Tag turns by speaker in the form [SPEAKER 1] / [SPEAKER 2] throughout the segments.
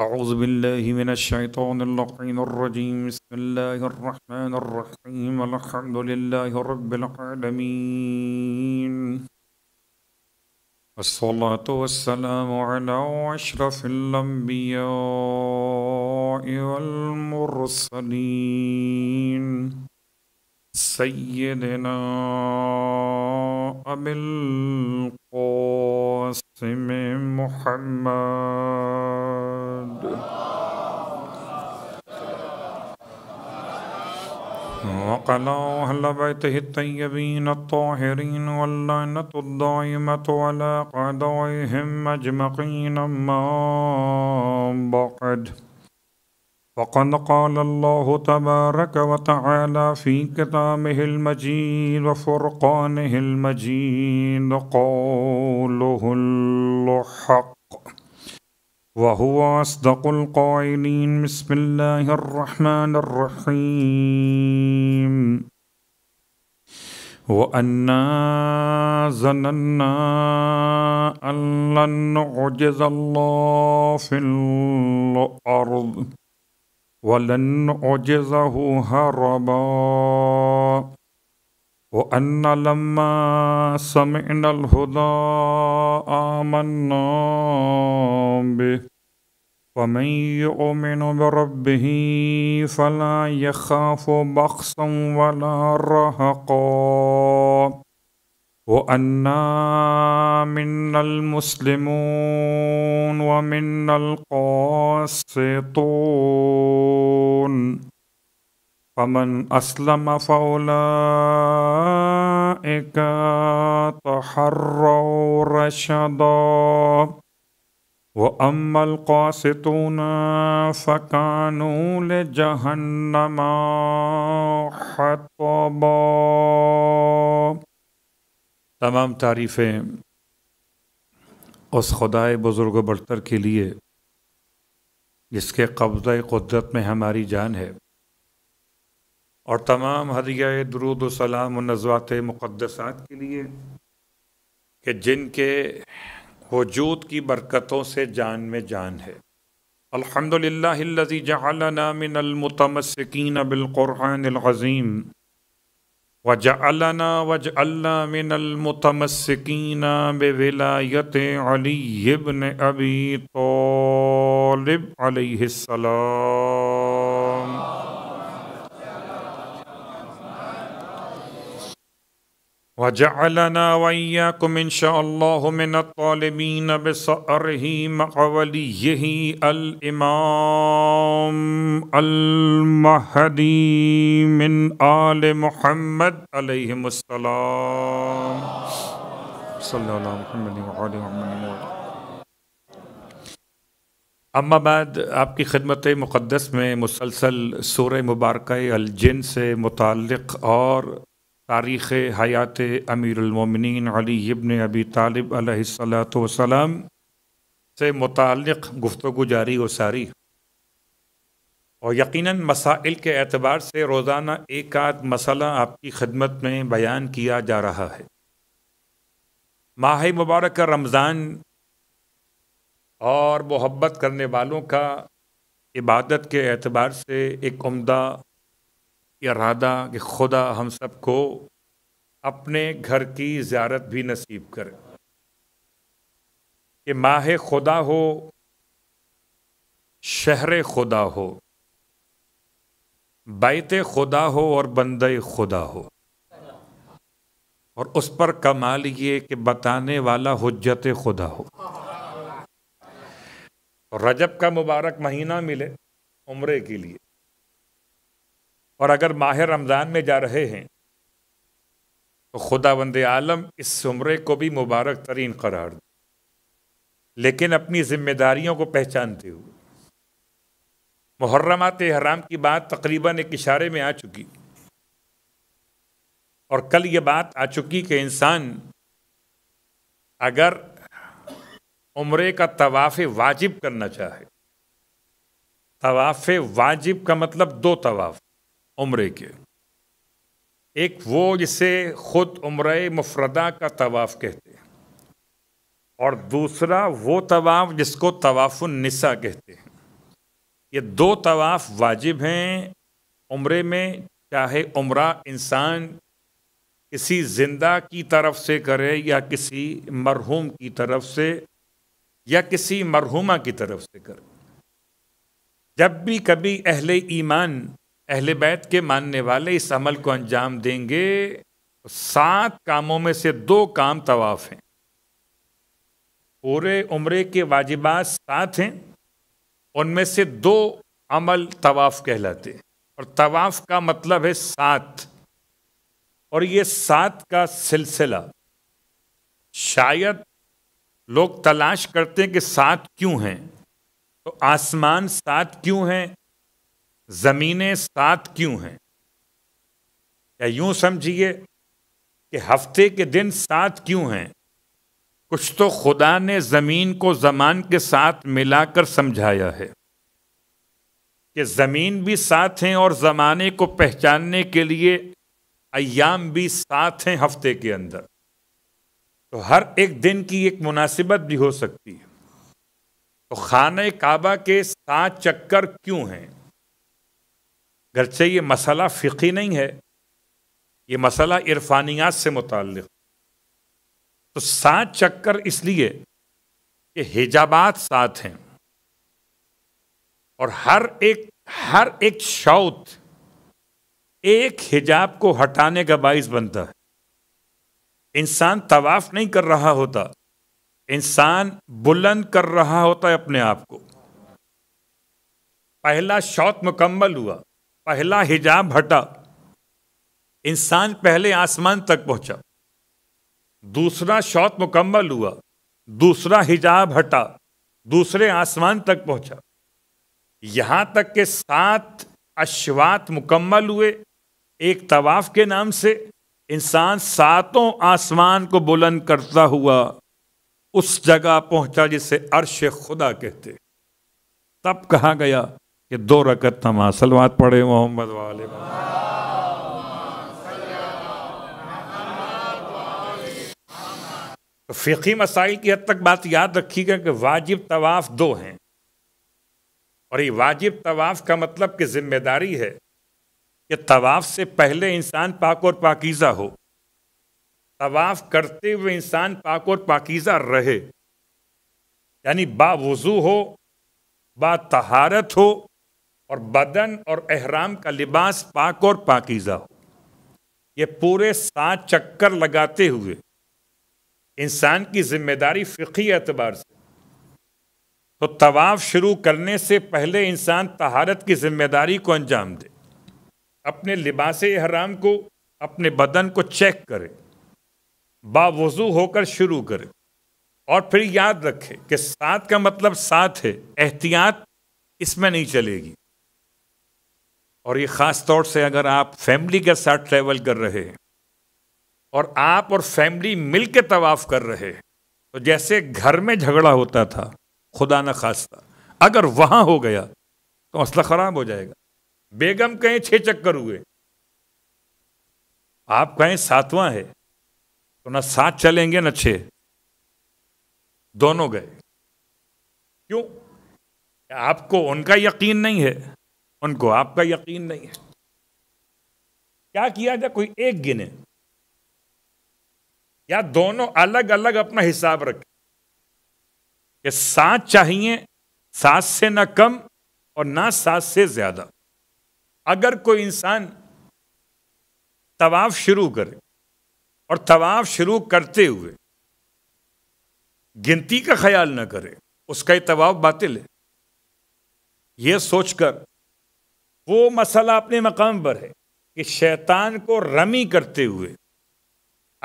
[SPEAKER 1] أعوذ بالله من الشيطان اللعين الرجيم بسم الله الرحمن الرحيم الحمد لله رب العالمين الصلاة والسلام على أشرف الأنبياء والمرسلين سيدنا أبي القاسم سمع محمد وقال أهل بيته الطيبين الطاهرين واللعنة الدائمة على قدويهم أجمعين ما بعد وقد قال الله تبارك وتعالى في كتابه المجيد وفرقانه المجيد قوله الحق وهو أصدق القائلين بسم الله الرحمن الرحيم وأنا ظننا أن لن نعجز الله في الأرض ولن أعجزه هربا وأن لما سمعنا الهدى آمنا به ومن يؤمن بربه فلا يخاف بخسا ولا رهقا وأنا منا المسلمون ومنا القاسطون فمن أسلم فأولئك تحروا رشدا وأما القاسطون فكانوا لجهنم حطبا
[SPEAKER 2] तमाम तारीफ़ें उस खुदाए बुज़ुर्ग बरतर के लिए जिसके कब्ज़ क़ुदरत में हमारी जान है और तमाम हदिया दरूद सलाम नजवात मुक़दसात के लिए कि जिनके वजूद की बरकतों से जान में जान है अलहमदिल्लाजी जहालना मिनमतमसकिन बिलकुरानज़ीम वज अल्लाना वज अल्ला
[SPEAKER 1] मिनल मिनलमतमसकीना बेविलायत अलीबन अबी तोलब अलैहिस्सलाम
[SPEAKER 2] वजअलना वैयाकुम इंशाअल्लाहु मिन अत-तालिबीन बिसअरही
[SPEAKER 1] मकवलिही अल इमाम अल महदी मिन आल मुहम्मद अलैहि मुस्सलाम
[SPEAKER 2] सल्लल्लाहु अलैहि वसल्लम अम्मा बाद आपकी खिदमत मुक़दस में मुसलसल सूर मुबारक अलजिन से मुतक़ और तारीख़ हयात अमीरमिन अली इबन अबी तालब अलैहिस्सलाम से मुतक़ गुफ्तु जारी व सारी और यकीनन मसाइल के एतबार से रोज़ाना एक आध मसला आपकी खदमत में बयान किया जा रहा है माह मुबारक रमज़ान और मोहब्बत करने वालों का इबादत के एतबार से एक उम्दा इरादा कि खुदा हम सब को अपने घर की ज्यारत भी नसीब करे कि माह खुदा हो शहर खुदा हो बैत खुदा हो और बंद खुदा हो और उस पर कमाल ये कि बताने वाला हजत खुदा हो रजब का मुबारक महीना मिले उम्र के लिए और अगर माह रमज़ान में जा रहे हैं तो खुदा बंद आलम इस उम्र को भी मुबारक तरीन करार दे लेकिन अपनी जिम्मेदारियों को पहचानते हुए मुहर्रमात हराम की बात तकरीबन एक इशारे में आ चुकी और कल ये बात आ चुकी कि इंसान अगर उम्र का तवाफ़ वाजिब करना चाहे तवाफ़ वाजिब का मतलब दो तवाफ़ उम्र के एक वो जिसे ख़ुद उम्र मुफरदा का तवाफ़ कहते हैं और दूसरा वो तवाफ़ जिसको तवाफ़ुलनसा कहते हैं ये दो तवाफ़ वाजिब हैं उम्र में चाहे उम्र इंसान किसी ज़िंदा की तरफ से करे या किसी मरहूम की तरफ से या किसी मरहुमा की तरफ से करे जब भी कभी अहल ईमान अहल बैत के मानने वाले इस अमल को अंजाम देंगे सात कामों में से दो काम तवाफ़ हैं पूरे उम्र के वाजिबात सात हैं उनमें से दो अमल तवाफ़ कहलाते और तवाफ़ का मतलब है सात और ये सात का सिलसिला शायद लोग तलाश करते हैं कि सात क्यों हैं तो आसमान सात क्यों हैं ज़मीनें सात क्यों हैं या यूं समझिए कि हफ्ते के दिन सात क्यों हैं कुछ तो खुदा ने ज़मीन को ज़मान के साथ मिलाकर समझाया है कि ज़मीन भी साथ हैं और ज़माने को पहचानने के लिए अयाम भी साथ हैं हफ्ते के अंदर तो हर एक दिन की एक मुनासिबत भी हो सकती है तो खान काबा के सात चक्कर क्यों हैं गरचे ये मसला फ़िकी नहीं है ये मसला इरफानियात से मुतल तो सात चक्कर इसलिए कि हिजाबात साथ हैं और हर एक हर एक शौत एक हिजाब को हटाने का बाइस बनता है इंसान तवाफ नहीं कर रहा होता इंसान बुलंद कर रहा होता है अपने आप को पहला शौत मुकम्मल हुआ पहला हिजाब हटा इंसान पहले आसमान तक पहुंचा दूसरा शौत मुकम्मल हुआ दूसरा हिजाब हटा दूसरे आसमान तक पहुंचा यहाँ तक के सात अश्वात मुकम्मल हुए एक तवाफ के नाम से इंसान सातों आसमान को बुलंद करता हुआ उस जगह पहुंचा जिसे अर्श खुदा कहते तब कहा गया कि दो रकत नमाज सलवात पढ़े मोहम्मद वाले तो फ़िकी मसाइल की हद तक बात याद रखिएगा कि वाजिब तवाफ़ दो हैं और ये वाजिब तवाफ़ का मतलब कि जिम्मेदारी है कि तवाफ़ से पहले इंसान पाक और पाकिज़ा हो तवाफ़ करते हुए इंसान पाक और पाकिज़ा रहे यानी बावजू हो बा तहारत हो और बदन और अहराम का लिबास पाक और पाकिज़ा हो ये पूरे सात चक्कर लगाते हुए इंसान की जिम्मेदारी फ़िकी एतबार से तो तवाफ़ शुरू करने से पहले इंसान तहारत की जिम्मेदारी को अंजाम दे अपने लिबास हराम को अपने बदन को चेक करे बावजू होकर शुरू करे और फिर याद रखे कि सात का मतलब साथ है एहतियात इसमें नहीं चलेगी और ये ख़ास तौर से अगर आप फैमिली के साथ ट्रैवल कर रहे हैं और आप और फैमिली मिल के तवाफ़ कर रहे हैं तो जैसे घर में झगड़ा होता था खुदा न खास्ता अगर वहाँ हो गया तो मसला ख़राब हो जाएगा बेगम कहें छः चक्कर हुए आप कहें सातवां है तो ना सात चलेंगे ना छः दोनों गए क्यों आपको उनका यकीन नहीं है उनको आपका यकीन नहीं है क्या किया जाए कोई एक गिने या दोनों अलग अलग अपना हिसाब रखें कि सात चाहिए सात से ना कम और ना सात से ज्यादा अगर कोई इंसान तवाफ शुरू करे और तवाफ शुरू करते हुए गिनती का ख्याल ना करे उसका ये तवाफ बातिल है ये सोचकर वो मसला अपने मकाम पर है कि शैतान को रमी करते हुए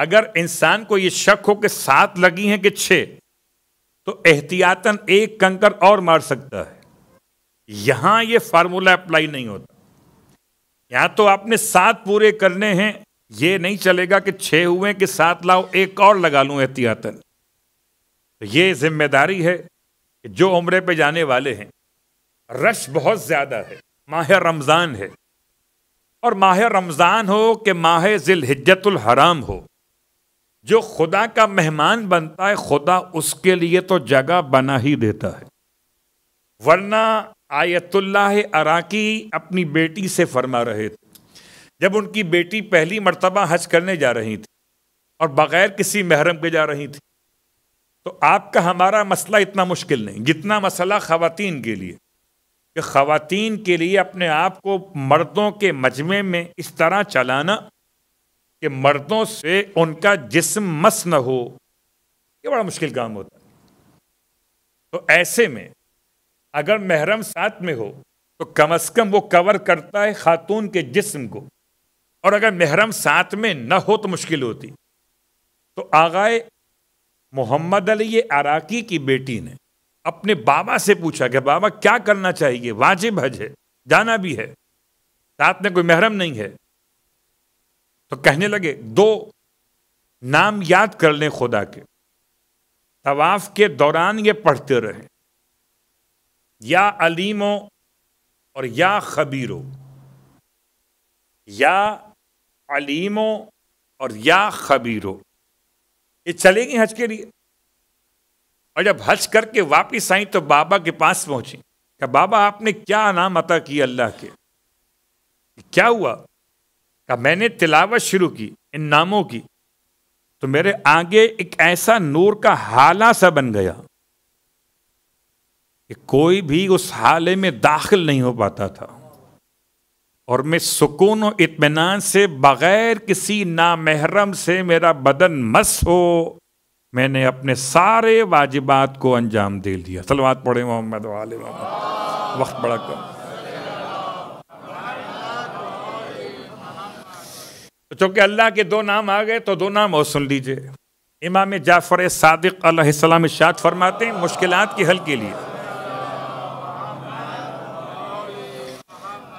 [SPEAKER 2] अगर इंसान को ये शक हो कि सात लगी हैं कि छः तो एहतियातन एक कंकर और मार सकता है यहां ये फार्मूला अप्लाई नहीं होता यहाँ तो आपने सात पूरे करने हैं ये नहीं चलेगा कि छः हुए कि सात लाओ एक और लगा लूँ एहतियातन तो ये जिम्मेदारी है कि जो उम्र पे जाने वाले हैं रश बहुत ज़्यादा है माह रमज़ान है और माह रमज़ान हो कि माह ज़िलहिज्जतुल हराम हो जो खुदा का मेहमान बनता है खुदा उसके लिए तो जगह बना ही देता है वरना आयतुल्लाह अराकी अपनी बेटी से फरमा रहे थे जब उनकी बेटी पहली मरतबा हज करने जा रही थी और बग़ैर किसी महरम के जा रही थी तो आपका हमारा मसला इतना मुश्किल नहीं जितना मसला ख़वातीन के लिए कि खातन के लिए अपने आप को मर्दों के मजमे में इस तरह चलाना कि मर्दों से उनका जिस्म मस न हो ये बड़ा मुश्किल काम होता है तो ऐसे में अगर महरम साथ में हो तो कम अज़ कम वो कवर करता है ख़ातून के जिस्म को और अगर महरम साथ में न हो तो मुश्किल होती तो आगाए मोहम्मद अली अराकी की बेटी ने अपने बाबा से पूछा कि बाबा क्या करना चाहिए वाजिब हज है जाना भी है साथ में कोई महरम नहीं है तो कहने लगे दो नाम याद कर लें खुदा के तवाफ के दौरान ये पढ़ते रहे या अलीमो और या खबीरो या अलीमो और या खबीरो ये चलेंगे हज के लिए और जब हज करके वापस आई तो बाबा के पास पहुंची क्या बाबा आपने क्या नाम अता किया अल्लाह के क्या हुआ क्या मैंने तिलावत शुरू की इन नामों की तो मेरे आगे एक ऐसा नूर का हाला सा बन गया कि कोई भी उस हाले में दाखिल नहीं हो पाता था और मैं सुकून और इतमान से बगैर किसी नामहरम से मेरा बदन मस हो मैंने अपने सारे वाजिबात को अंजाम दे लिया सलवाद पढ़े मोहम्मद वाले मोहम्मद वक्त बड़ा कम तो चूंकि अल्लाह के दो नाम आ गए तो दो नाम और सुन लीजिए इमाम जाफ़र सादिक अलैहिस्सलाम इशाद फरमाते हैं मुश्किल के हल के लिए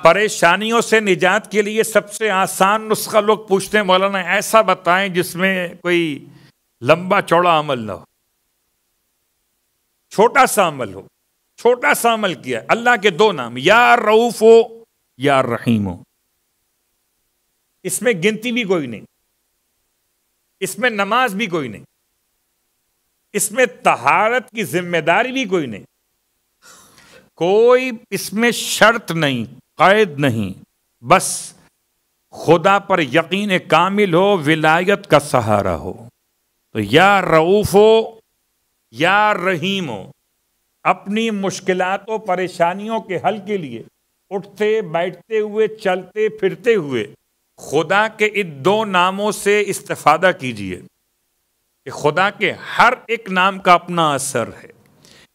[SPEAKER 2] परेशानियों से निजात के लिए सबसे आसान नुस्खा लोग पूछते हैं मौलाना ऐसा बताएं जिसमें कोई लंबा चौड़ा अमल ना हो छोटा सा अमल हो छोटा सा अमल किया अल्लाह के दो नाम या रऊफ हो या रहीम हो इसमें गिनती भी कोई नहीं इसमें नमाज भी कोई नहीं इसमें तहारत की जिम्मेदारी भी कोई नहीं कोई इसमें शर्त नहीं कैद नहीं बस खुदा पर यकीन कामिल हो विलायत का सहारा हो तो या हो या रहीम हो अपनी मुश्किलों परेशानियों के हल के लिए उठते बैठते हुए चलते फिरते हुए खुदा के इन दो नामों से इस्तफादा कीजिए कि खुदा के हर एक नाम का अपना असर है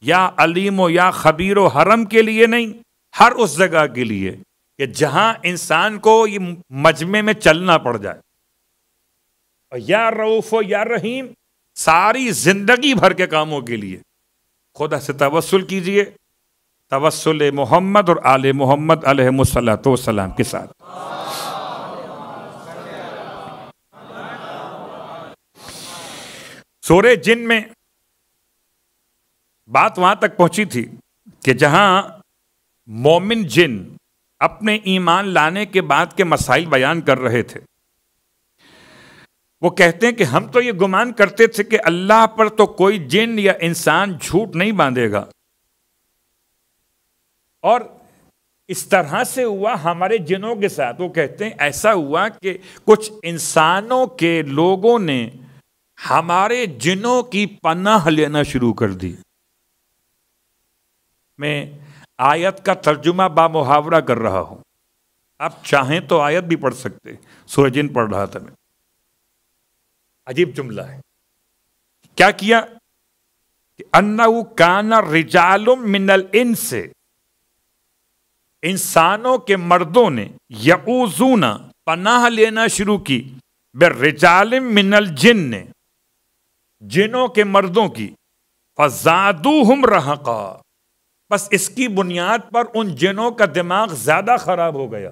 [SPEAKER 2] या अलीम हो या खबीर व हरम के लिए नहीं हर उस जगह के लिए कि जहाँ इंसान को ये मजमे में चलना पड़ जाए या रऊफ या रहीम सारी जिंदगी भर के कामों के लिए खुदा से तवसल कीजिए तवसल मोहम्मद और आल मोहम्मद अलहमसलाम के साथ सोरे जिन में बात वहां तक पहुंची थी कि जहां मोमिन जिन अपने ईमान लाने के बाद के मसाइल बयान कर रहे थे वो कहते हैं कि हम तो ये गुमान करते थे कि अल्लाह पर तो कोई जिन या इंसान झूठ नहीं बांधेगा और इस तरह से हुआ हमारे जिनों के साथ वो कहते हैं ऐसा हुआ कि कुछ इंसानों के लोगों ने हमारे जिनों की पनाह लेना शुरू कर दी मैं आयत का तर्जुमा बामुहावरा कर रहा हूं आप चाहें तो आयत भी पढ़ सकते सूरजिन पढ़ रहा था मैं अजीब जुमला है क्या किया कि अन्ना काना रिजालुम मिनल इंस इंसानों के मर्दों ने यूजूना पनाह लेना शुरू की बे रिजालिम मिनल जिन ने जिनों के मर्दों की फजादू हम रहा बस इसकी बुनियाद पर उन जिनों का दिमाग ज्यादा खराब हो गया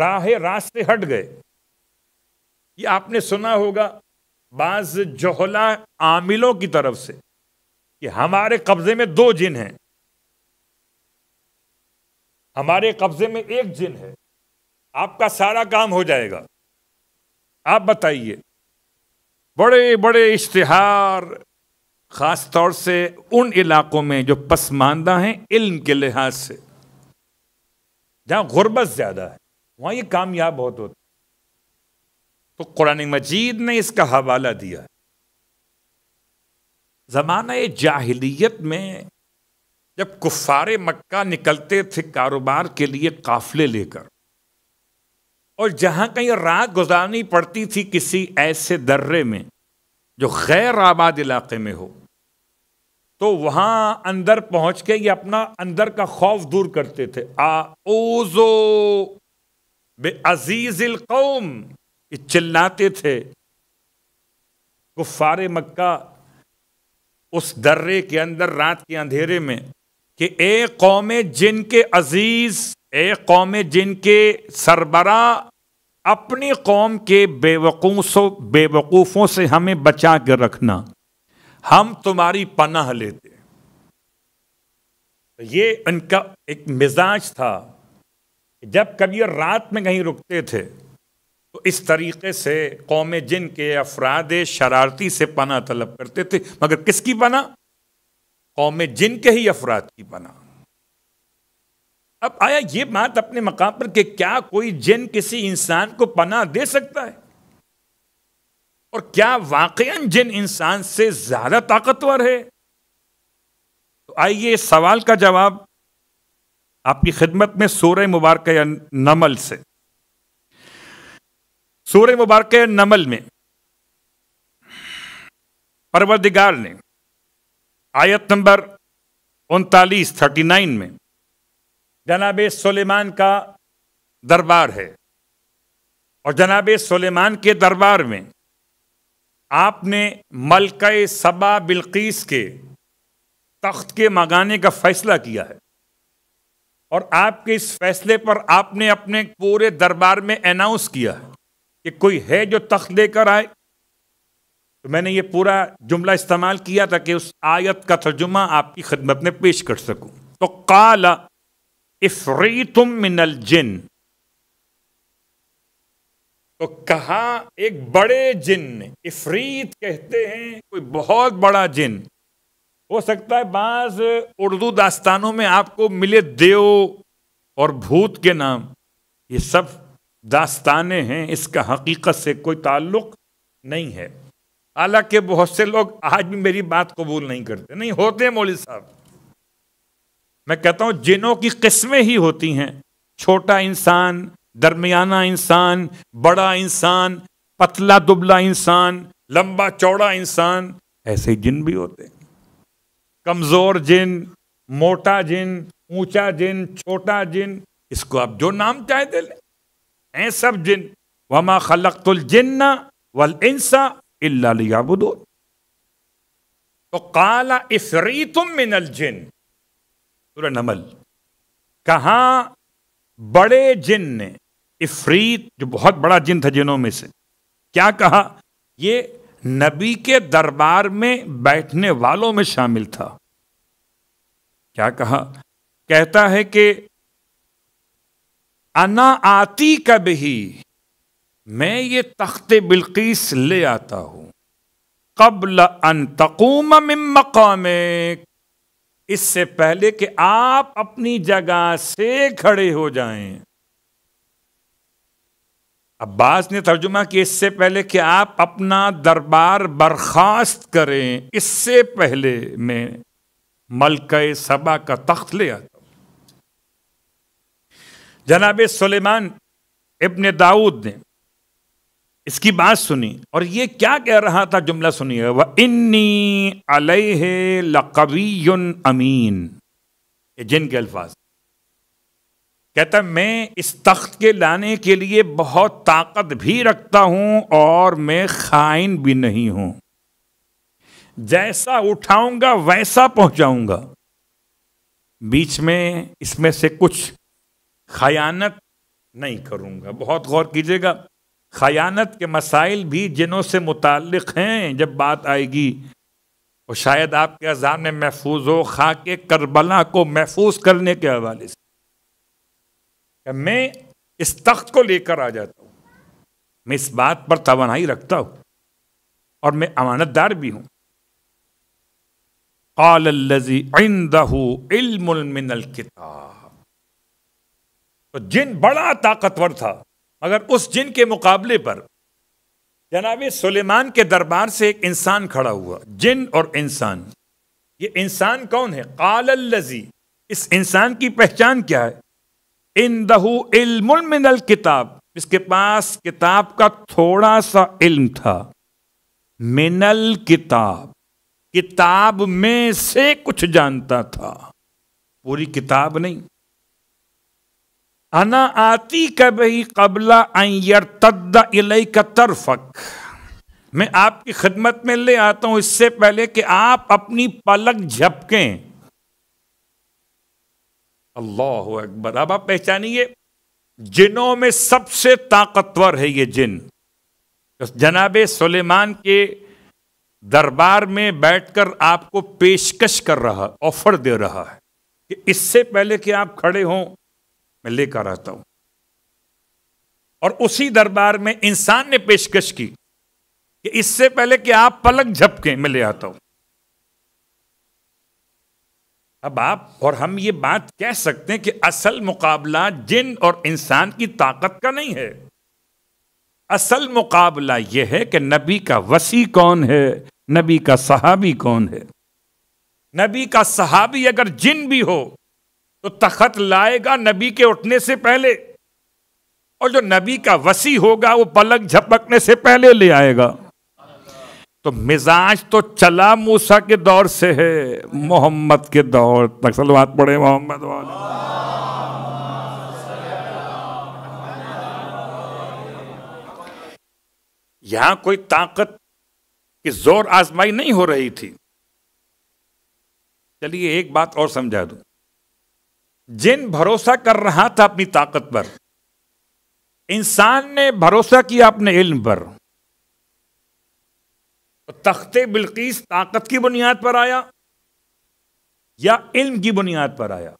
[SPEAKER 2] राह रास्ते हट गए ये आपने सुना होगा बाज जोहला आमिलों की तरफ से कि हमारे कब्जे में दो जिन हैं हमारे कब्जे में एक जिन है आपका सारा काम हो जाएगा आप बताइए बड़े बड़े इश्तहार ख़ास तौर से उन इलाकों में जो पसमानदा हैं इल्म के लिहाज से जहां गुर्बत ज़्यादा है वहां ये कामयाब बहुत होता तो कुरान मजीद ने इसका हवाला दिया है ज़माना जाहिलियत में जब कुफार मक्का निकलते थे कारोबार के लिए काफ़ले लेकर और जहां कहीं रात गुजारनी पड़ती थी किसी ऐसे दर्रे में जो गैर आबाद इलाके में हो तो वहां अंदर पहुंच के ये अपना अंदर का खौफ दूर करते थे आ ओजो बे अजीज़ कौम चिल्लाते थे गुफ्फारे मक्का उस दर्रे के अंदर रात के अंधेरे में कि ए कौम जिनके अजीज ए कौम जिनके सरबरा अपनी कौम के बेवकूफ़ों बेवकूफ़ों से हमें बचा कर रखना हम तुम्हारी पनाह लेते तो ये इनका एक मिजाज था जब कभी रात में कहीं रुकते थे तो इस तरीके से कौम जिन के अफराद शरारती से पना तलब करते थे मगर किसकी पना कौम जिन के ही अफराद की पना अब आया ये बात अपने मकाम पर कि क्या कोई जिन किसी इंसान को पना दे सकता है और क्या वाकया जिन इंसान से ज्यादा ताकतवर है तो आइए इस सवाल का जवाब आपकी खिदमत में सोरे मुबारक नमल से सूर्य मुबारक नमल में परवरदिगार ने आयत नंबर उनतालीस थर्टी नाइन में जनाब सुलेमान का दरबार है और जनाब सुलेमान के दरबार में आपने मलक सबा बिल्कीस के तख्त के मंगाने का फैसला किया है और आपके इस फैसले पर आपने अपने पूरे दरबार में अनाउंस किया है कि कोई है जो तख्त लेकर आए तो मैंने ये पूरा जुमला इस्तेमाल किया था कि उस आयत का तर्जुमा आपकी खिदमत में पेश कर सकूं तो काला इफरी तुम मिनल जिन तो कहा एक बड़े जिन ने इफरीत कहते हैं कोई बहुत बड़ा जिन हो सकता है बाज उर्दू दास्तानों में आपको मिले देव और भूत के नाम ये सब दास्तानें हैं इसका हकीकत से कोई ताल्लुक नहीं है हालांकि बहुत से लोग आज भी मेरी बात कबूल नहीं करते नहीं होते मौली साहब मैं कहता हूँ जिनों की किस्में ही होती हैं छोटा इंसान दरमियाना इंसान बड़ा इंसान पतला दुबला इंसान लंबा चौड़ा इंसान ऐसे जिन भी होते हैं कमज़ोर जिन मोटा जिन ऊंचा जिन छोटा जिन इसको आप जो नाम चाहे दे लें हैं सब जिन वमा खलकुल जिन्न वल इंसा इलाबुदो तो काला इफरी तुम मिनल जिन नमल कहा बड़े जिन ने इफरीत जो बहुत बड़ा जिन था जिनों में से क्या कहा ये नबी के दरबार में बैठने वालों में शामिल था क्या कहा कहता है कि अना आती कब ही मैं ये तख्त बिल्किस ले आता हूं कबल अन तकूम मकाम इससे पहले कि आप अपनी जगह से खड़े हो जाएं अब्बास ने तर्जुमा कि इससे पहले कि आप अपना दरबार बर्खास्त करें इससे पहले मैं मलक सबा का तख्त ले आता जनाब सुलेमान इब्ने दाऊद ने इसकी बात सुनी और ये क्या कह रहा था जुमला सुनिए वह इन्नी अलह लकवी अमीन ये जिन के अल्फाज कहता मैं इस तख्त के लाने के लिए बहुत ताकत भी रखता हूं और मैं खाइन भी नहीं हूं जैसा उठाऊंगा वैसा पहुंचाऊंगा बीच में इसमें से कुछ खयानत नहीं करूँगा बहुत गौर कीजिएगा खयानत के मसाइल भी जिनों से मुतल हैं जब बात आएगी और शायद आपके अजान में महफूज हो खा के करबला को महफूज करने के हवाले से मैं इस तख्त को लेकर आ जाता हूँ मैं इस बात पर तोनाई रखता हूँ और मैं अमानतदार भी हूँ आलजी किताब तो जिन बड़ा ताकतवर था मगर उस जिन के मुकाबले पर जनाब सुलेमान के दरबार से एक इंसान खड़ा हुआ जिन और इंसान ये इंसान कौन है काल लजी इस इंसान की पहचान क्या है इन दहू इल्मिनल किताब इसके पास किताब का थोड़ा सा इल्म था मिनल किताब किताब में से कुछ जानता था पूरी किताब नहीं अना आती कभी कबला अयरतद्दा का तरफक मैं आपकी खिदमत में ले आता हूं इससे पहले कि आप अपनी पलक झपकें अल्लाह अकबर अब आप पहचानिए जिनों में सबसे ताकतवर है ये जिन जनाब सुलेमान के दरबार में बैठकर आपको पेशकश कर रहा ऑफर दे रहा है कि इससे पहले कि आप खड़े हों मैं लेकर आता हूं और उसी दरबार में इंसान ने पेशकश की कि इससे पहले कि आप पलक झपके मैं ले आता हूं अब आप और हम ये बात कह सकते हैं कि असल मुकाबला जिन और इंसान की ताकत का नहीं है असल मुकाबला यह है कि नबी का वसी कौन है नबी का सहाबी कौन है नबी का सहाबी अगर जिन भी हो तो तखत लाएगा नबी के उठने से पहले और जो नबी का वसी होगा वो पलक झपकने से पहले ले आएगा तो मिजाज तो चला मूसा के दौर से है मोहम्मद के दौर तक सलवात पड़े मोहम्मद वाले यहां कोई ताकत की जोर आजमाई नहीं हो रही थी चलिए एक बात और समझा दूं जिन भरोसा कर रहा था अपनी ताकत पर इंसान ने भरोसा किया अपने इल्म पर तख्ते बिल्किस ताकत की बुनियाद पर आया या इल्म की बुनियाद पर आया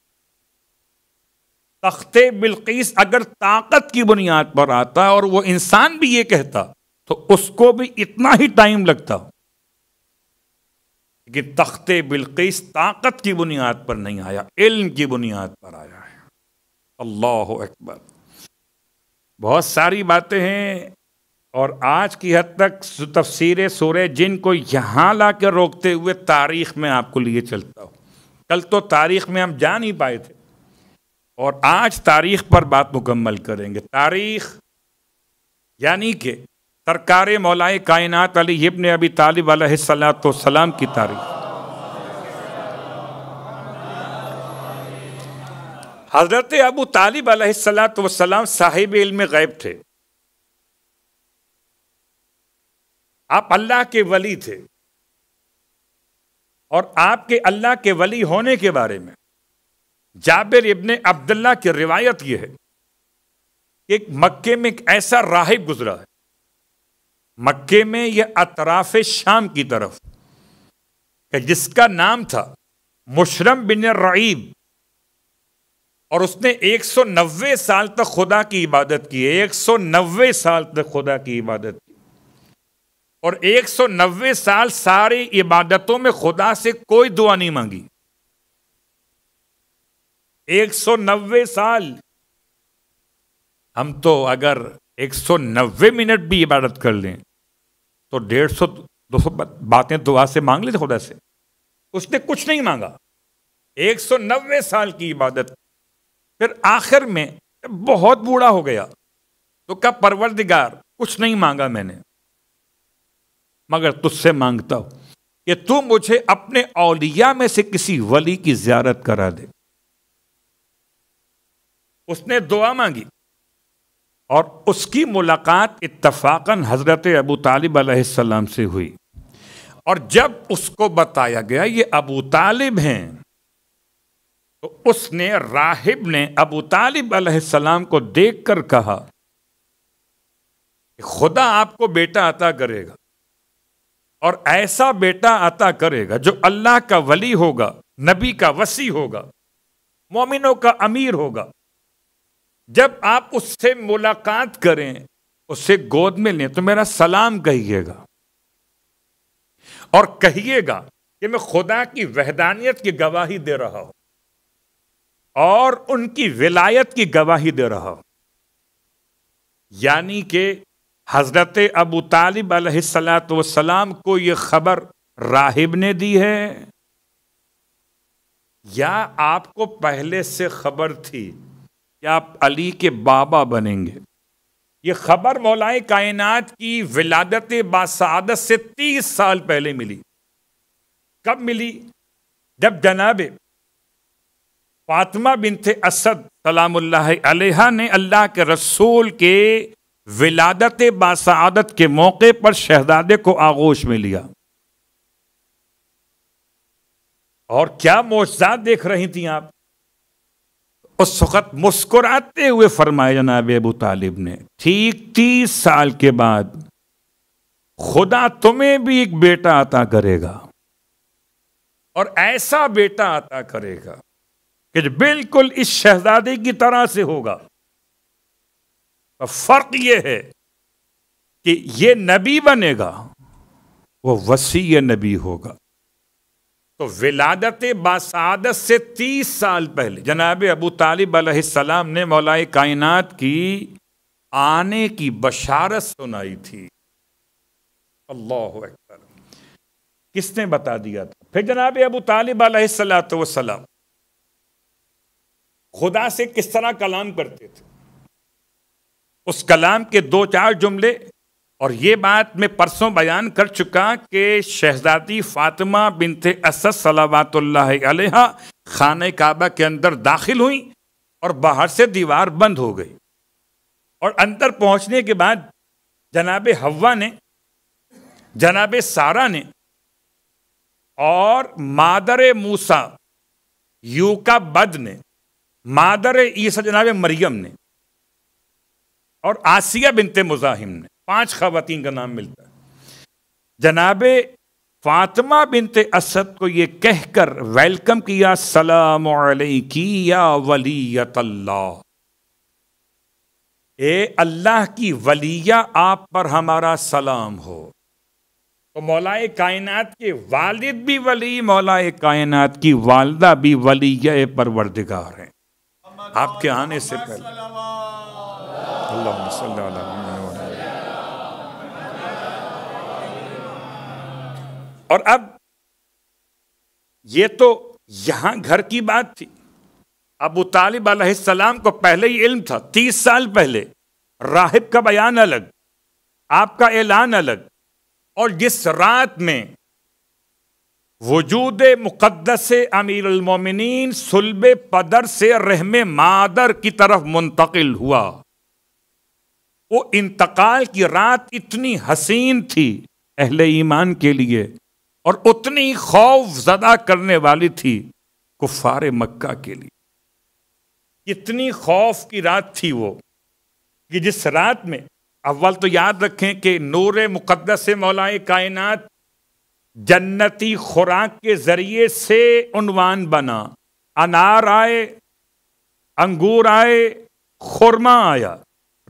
[SPEAKER 2] तख्ते बिल्किस अगर ताकत की बुनियाद पर आता और वो इंसान भी ये कहता तो उसको भी इतना ही टाइम लगता कि तख्त बिल्किस ताकत की बुनियाद पर नहीं आया इल्म की बुनियाद पर आया है अल्लाह अकबर बहुत सारी बातें हैं और आज की हद तक तफसीर सोरे जिन को यहाँ ला कर रोकते हुए तारीख में आपको लिए चलता हूँ कल तो तारीख में हम जा नहीं पाए थे और आज तारीख पर बात मुकम्मल करेंगे तारीख यानी कि सरकार मौलाए कायनात अली ने अभी तालिब सलाम की तारीफ हज़रत अबू तालिब सलाम साहिब इल्म गैब थे आप अल्लाह के वली थे और आपके अल्लाह के वली होने के बारे में जाबिर इब्न अब्दुल्ला की रिवायत यह है कि मक्के में एक ऐसा राहिब गुजरा है मक्के में यह अतराफ शाम की तरफ जिसका नाम था मुशरम बिन रईब और उसने 190 साल तक खुदा की इबादत की 190 साल तक खुदा की इबादत की और 190 साल सारी इबादतों में खुदा से कोई दुआ नहीं मांगी 190 साल हम तो अगर 190 मिनट भी इबादत कर लें तो डेढ़ सौ दो सौ बातें दुआ तो से मांग ली खुदा से उसने कुछ नहीं मांगा एक सौ नब्बे साल की इबादत फिर आखिर में बहुत बूढ़ा हो गया तो क्या परवरदिगार कुछ नहीं मांगा मैंने मगर तुझसे मांगता हूं कि तू मुझे अपने औलिया में से किसी वली की ज्यारत करा दे उसने दुआ मांगी और उसकी मुलाकात इतफाकन हज़रत अबू तालिब अलैहिस्सलाम से हुई और जब उसको बताया गया ये अबू तालिब हैं तो उसने राहिब ने अबू तालिब अलैहिस्सलाम को देखकर कहा खुदा आपको बेटा अता करेगा और ऐसा बेटा अता करेगा जो अल्लाह का वली होगा नबी का वसी होगा मोमिनों का अमीर होगा जब आप उससे मुलाकात करें उससे गोद में लें तो मेरा सलाम कहिएगा और कहिएगा कि मैं खुदा की वहदानियत की गवाही दे रहा हूं और उनकी विलायत की गवाही दे रहा हूं यानी कि हजरत अबू तालिब सलाम को यह खबर राहिब ने दी है या आपको पहले से खबर थी कि आप अली के बाबा बनेंगे ये खबर मौलाए कायनात की विलादत बासादत से तीस साल पहले मिली कब मिली जब जनाबे फातमा बिनते असद अलहा ने अल्लाह के रसूल के विलादत बासादत के मौके पर शहजादे को आगोश में लिया और क्या मोजात देख रही थी आप उस वक़्त मुस्कुराते हुए फरमाया जनाब अबू तालिब ने ठीक तीस साल के बाद खुदा तुम्हें भी एक बेटा अता करेगा और ऐसा बेटा अता करेगा कि जो बिल्कुल इस शहजादे की तरह से होगा तो फर्क यह है कि यह नबी बनेगा वो वसी नबी होगा तो विलादत बासादत से तीस साल पहले जनाब अबू तालिब सलाम ने मौलाए कायनात की आने की बशारत सुनाई थी अल्लाह अकबर किसने बता दिया था फिर जनाब अबू तालिब सलाम खुदा से किस तरह कलाम करते थे उस कलाम के दो चार जुमले और ये बात मैं परसों बयान कर चुका कि शहजादी फातिमा बिनते असद सलावातल्ला खान काबा के अंदर दाखिल हुई और बाहर से दीवार बंद हो गई और अंदर पहुंचने के बाद जनाब हवा ने जनाब सारा ने और मादर मूसा यूका बद ने मादर ईसा जनाब मरियम ने और आसिया बिनते मुजाहिम ने पांच खातन का नाम मिलता है जनाब फातिमा बिनते असद को ये कहकर वेलकम किया सलाम की या वलीत अल्लाह ए अल्लाह की वलिया आप पर हमारा सलाम हो तो मौलाए कायनात के वालिद भी वली मौलाए कायनात की वालदा भी वली ये परवरदिगार हैं आपके आने से पहले अल्लाह और अब ये तो यहां घर की बात थी अबू तालिब सलाम को पहले ही इल्म था तीस साल पहले राहिब का बयान अलग आपका ऐलान अलग और जिस रात में वजूद मुक़दस अमीरमिन सुलब पदर से रहम मादर की तरफ मुंतकिल हुआ वो इंतकाल की रात इतनी हसीन थी अहले ईमान के लिए और उतनी खौफ जदा करने वाली थी कुफार मक्का के लिए इतनी खौफ की रात थी वो कि जिस रात में अव्वल तो याद रखें कि नूर मुकदस मौलाए कायनात जन्नती खुराक के ज़रिए से उनवान बना अनार आए अंगूर आए खुरमा आया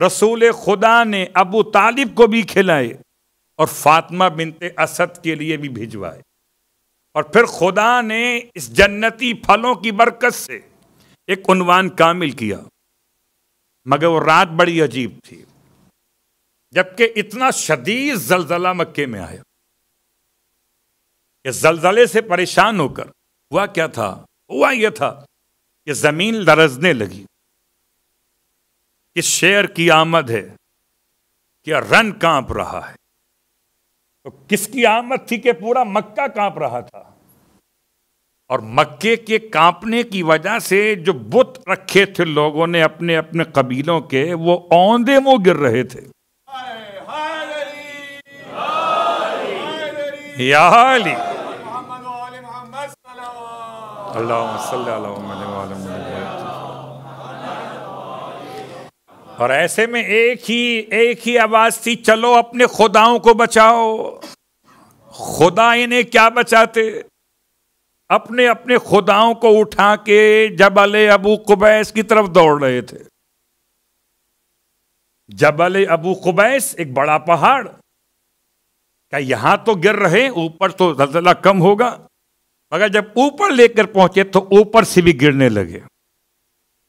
[SPEAKER 2] रसूल खुदा ने अबू तालिब को भी खिलाए और फातिमा बिनते असद के लिए भी भिजवाए और फिर खुदा ने इस जन्नती फलों की बरकत से एक उनवान कामिल किया मगर वो रात बड़ी अजीब थी जबकि इतना शदीद जलजला मक्के में आया इस जलजले से परेशान होकर हुआ क्या था हुआ यह था कि जमीन लरजने लगी कि शेर की आमद है कि रन कांप रहा है तो किसकी आमद थी कि पूरा मक्का कांप रहा था और मक्के के कांपने की वजह से जो बुत रखे थे लोगों ने अपने अपने कबीलों के वो औंधे मुंह गिर रहे थे अल्लाह और ऐसे में एक ही एक ही आवाज थी चलो अपने खुदाओं को बचाओ खुदा इन्हें क्या बचाते अपने अपने खुदाओं को उठा के जब अले अबू कुबैस की तरफ दौड़ रहे थे जब अले अबू कुबैस एक बड़ा पहाड़ क्या यहां तो गिर रहे ऊपर तो जल्दला कम होगा मगर जब ऊपर लेकर पहुंचे तो ऊपर से भी गिरने लगे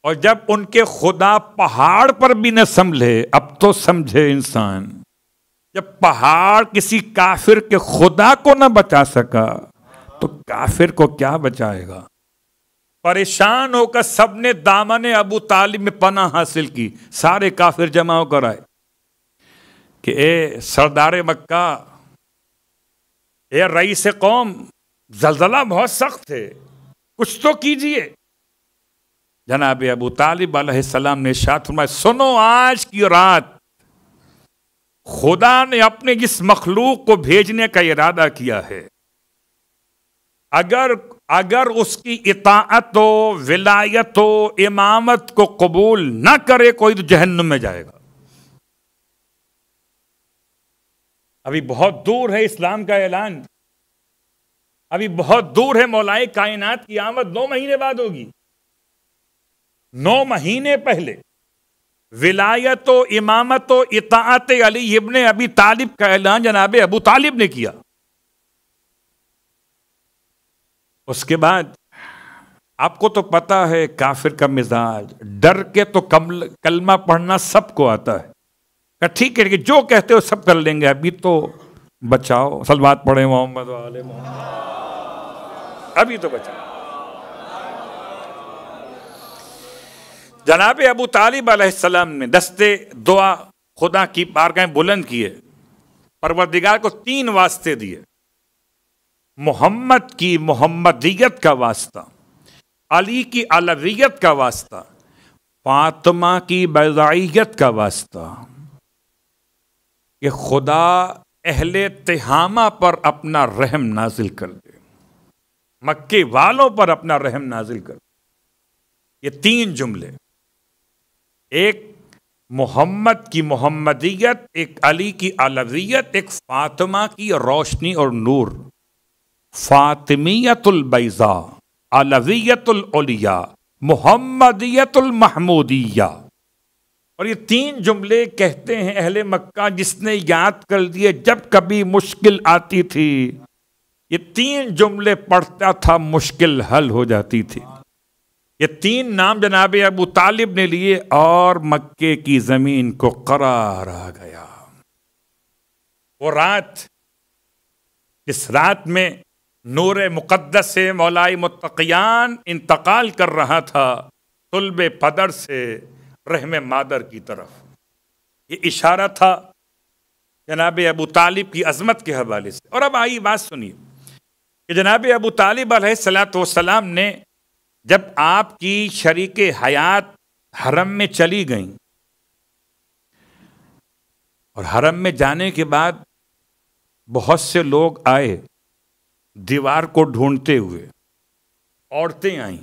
[SPEAKER 2] और जब उनके खुदा पहाड़ पर भी न संभले अब तो समझे इंसान जब पहाड़ किसी काफिर के खुदा को न बचा सका तो काफिर को क्या बचाएगा परेशान होकर सबने दामन अबू तालिब में पना हासिल की सारे काफिर जमा होकर आए कि ए सरदार मक्का ए रईस कौम जलजला बहुत सख्त है कुछ तो कीजिए जनाब अबू तालिब सलाम ने शाद फरमाया सुनो आज की रात खुदा ने अपने इस मखलूक को भेजने का इरादा किया है अगर अगर उसकी इताअत हो विलायत हो इमामत को कबूल ना करे कोई तो जहन्नुम में जाएगा अभी बहुत दूर है इस्लाम का ऐलान अभी बहुत दूर है मौलाए कायनात की आमद दो महीने बाद होगी नौ महीने पहले विलायत इमामत इतात अली इबन अबी तालिब का ऐलान जनाब अबू तालिब ने किया उसके बाद आपको तो पता है काफिर का मिजाज डर के तो कमल कलमा पढ़ना सबको आता है ठीक है जो कहते हो सब कर लेंगे अभी तो बचाओ सलवात पढ़े मोहम्मद वाले मोहम्मद अभी तो बचाओ जनाब अबू तालिब आसमाम ने दस्ते दुआ खुदा की बारगाहें बुलंद किए परवरदिगार को तीन वास्ते दिए मोहम्मद की मोहम्मदियत का वास्ता अली की अलवियत का वास्ता फातमा की बजाइत का वास्ता कि खुदा अहले तिहामा पर अपना रहम नाजिल कर दे मक्के वालों पर अपना रहम नाजिल कर दे ये तीन जुमले एक मोहम्मद की मोहम्मदियत एक अली की अलवियत एक फातिमा की रोशनी और नूर फातिमियतुलबैजा अलवियतुलिया महमूदिया और ये तीन जुमले कहते हैं अहले मक्का जिसने याद कर दिए जब कभी मुश्किल आती थी ये तीन जुमले पढ़ता था मुश्किल हल हो जाती थी ये तीन नाम जनाब अबू तालिब ने लिए और मक्के की जमीन को करार आ गया वो रात जिस रात में नूर मुकद्दस से मौलाई मुतकियान इंतकाल कर रहा था तुलब पदर से रहम मादर की तरफ ये इशारा था जनाब अबू तालिब की अजमत के हवाले से और अब आई बात सुनिए कि जनाब अबू तालिब सलात वसलाम ने जब आपकी शरीक हयात हरम में चली गई और हरम में जाने के बाद बहुत से लोग आए दीवार को ढूंढते हुए औरतें आईं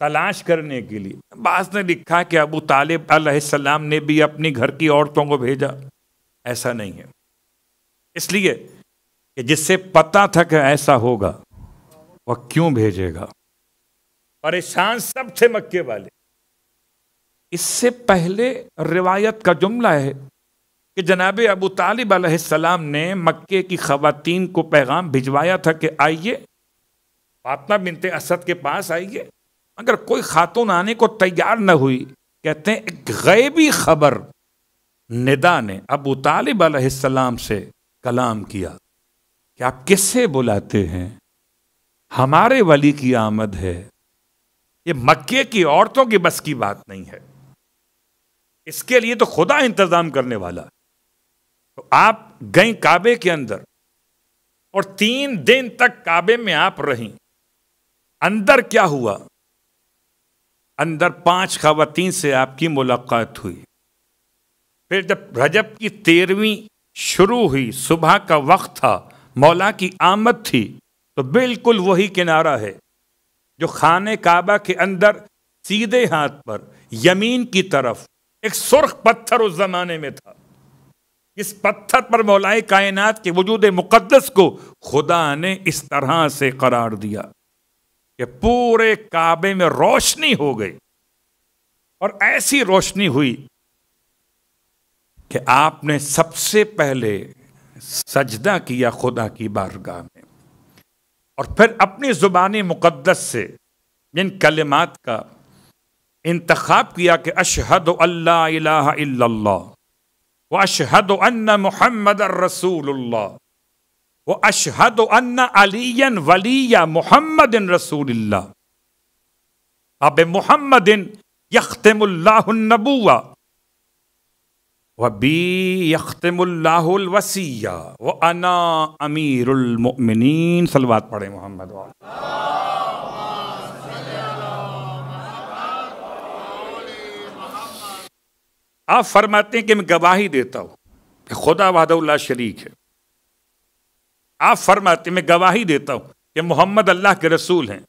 [SPEAKER 2] तलाश करने के लिए बास ने लिखा कि अबू तालिब अलैहिस्सलाम ने भी अपनी घर की औरतों को भेजा ऐसा नहीं है इसलिए कि जिससे पता था कि ऐसा होगा वह क्यों भेजेगा परेशान सब थे मक्के वाले इससे पहले रिवायत का जुमला है कि जनाब अबू तालिब सलाम ने मक्के की खातन को पैगाम भिजवाया था कि आइए फातमा बिनते असद के पास आइए अगर कोई खातून आने को तैयार न हुई कहते हैं एक गैबी खबर निदा ने अबू तालिब सलाम से कलाम किया कि आप किससे बुलाते हैं हमारे वली की आमद है ये मक्के की औरतों की बस की बात नहीं है इसके लिए तो खुदा इंतजाम करने वाला तो आप गई काबे के अंदर और तीन दिन तक काबे में आप रहीं अंदर क्या हुआ अंदर पांच खातन से आपकी मुलाकात हुई फिर जब रजब की तेरहवीं शुरू हुई सुबह का वक्त था मौला की आमद थी तो बिल्कुल वही किनारा है जो खान काबा के अंदर सीधे हाथ पर यमीन की तरफ एक सुर्ख पत्थर उस जमाने में था इस पत्थर पर मौलाए कायनात के वजूद मुकदस को खुदा ने इस तरह से करार दिया कि पूरे काबे में रोशनी हो गई और ऐसी रोशनी हुई कि आपने सबसे पहले सजदा किया खुदा की बारगाह में और फिर अपनी जुबानी मुक़दस से इन कलिमात का इंतखब किया कि अशहद अल्लाह व अशहद अन्न रसूल व अशहद अन्न वलिया मोहम्मद रसूल अब मोहम्मद यख्तमुल्लाबुआ बी व अना अमीरमिन सलवात पढ़े मोहम्मद आप फरमाते हैं कि मैं गवाही देता हूँ कि खुदा वाहदल्ला शरीक है आप फरमाते मैं गवाही देता हूँ कि मोहम्मद अल्लाह के रसूल हैं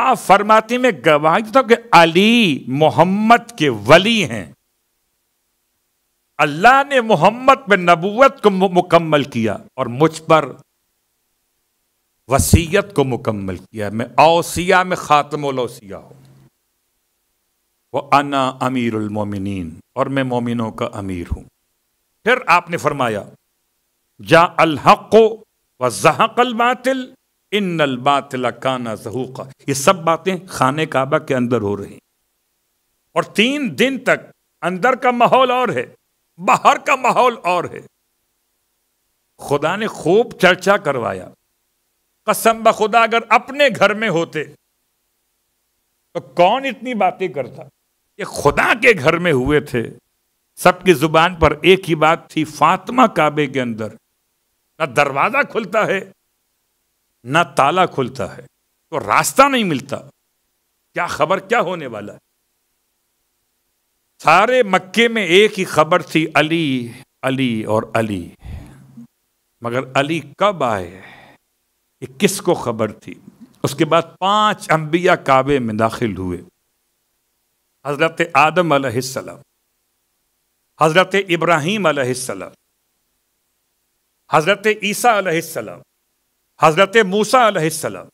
[SPEAKER 2] आप फरमाते मैं गवाही देता हूं कि अली मोहम्मद के वली हैं अल्लाह ने मोहम्मद में नबूत को मुकम्मल किया और मुझ पर वसीयत को मुकम्मल किया मैं औसिया में ख़ातमोलौसिया हूं वो अना अमीर उलमोमिन और मैं मोमिनों का अमीर हूं फिर आपने फरमाया जा अलहको व जहाकल बातिल इन अलबातिल काना जहूका ये सब बातें खाने काबा के अंदर हो रही और तीन दिन तक अंदर का माहौल और है बाहर का माहौल और है खुदा ने खूब चर्चा करवाया कसम ब खुदा अगर अपने घर में होते तो कौन इतनी बातें करता ये खुदा के घर में हुए थे सबकी जुबान पर एक ही बात थी फातिमा काबे के अंदर ना दरवाज़ा खुलता है ना ताला खुलता है तो रास्ता नहीं मिलता क्या खबर क्या होने वाला है सारे मक्के में एक ही खबर थी अली अली और अली मगर अली कब आए ये किसको खबर थी उसके बाद पांच अंबिया काबे में दाखिल हुए हजरत आदम अलैहिस्सलाम हजरत इब्राहिम अलैहिस्सलाम हजरत ईसा अलैहिस्सलाम हजरत मूसा अलैहिस्सलाम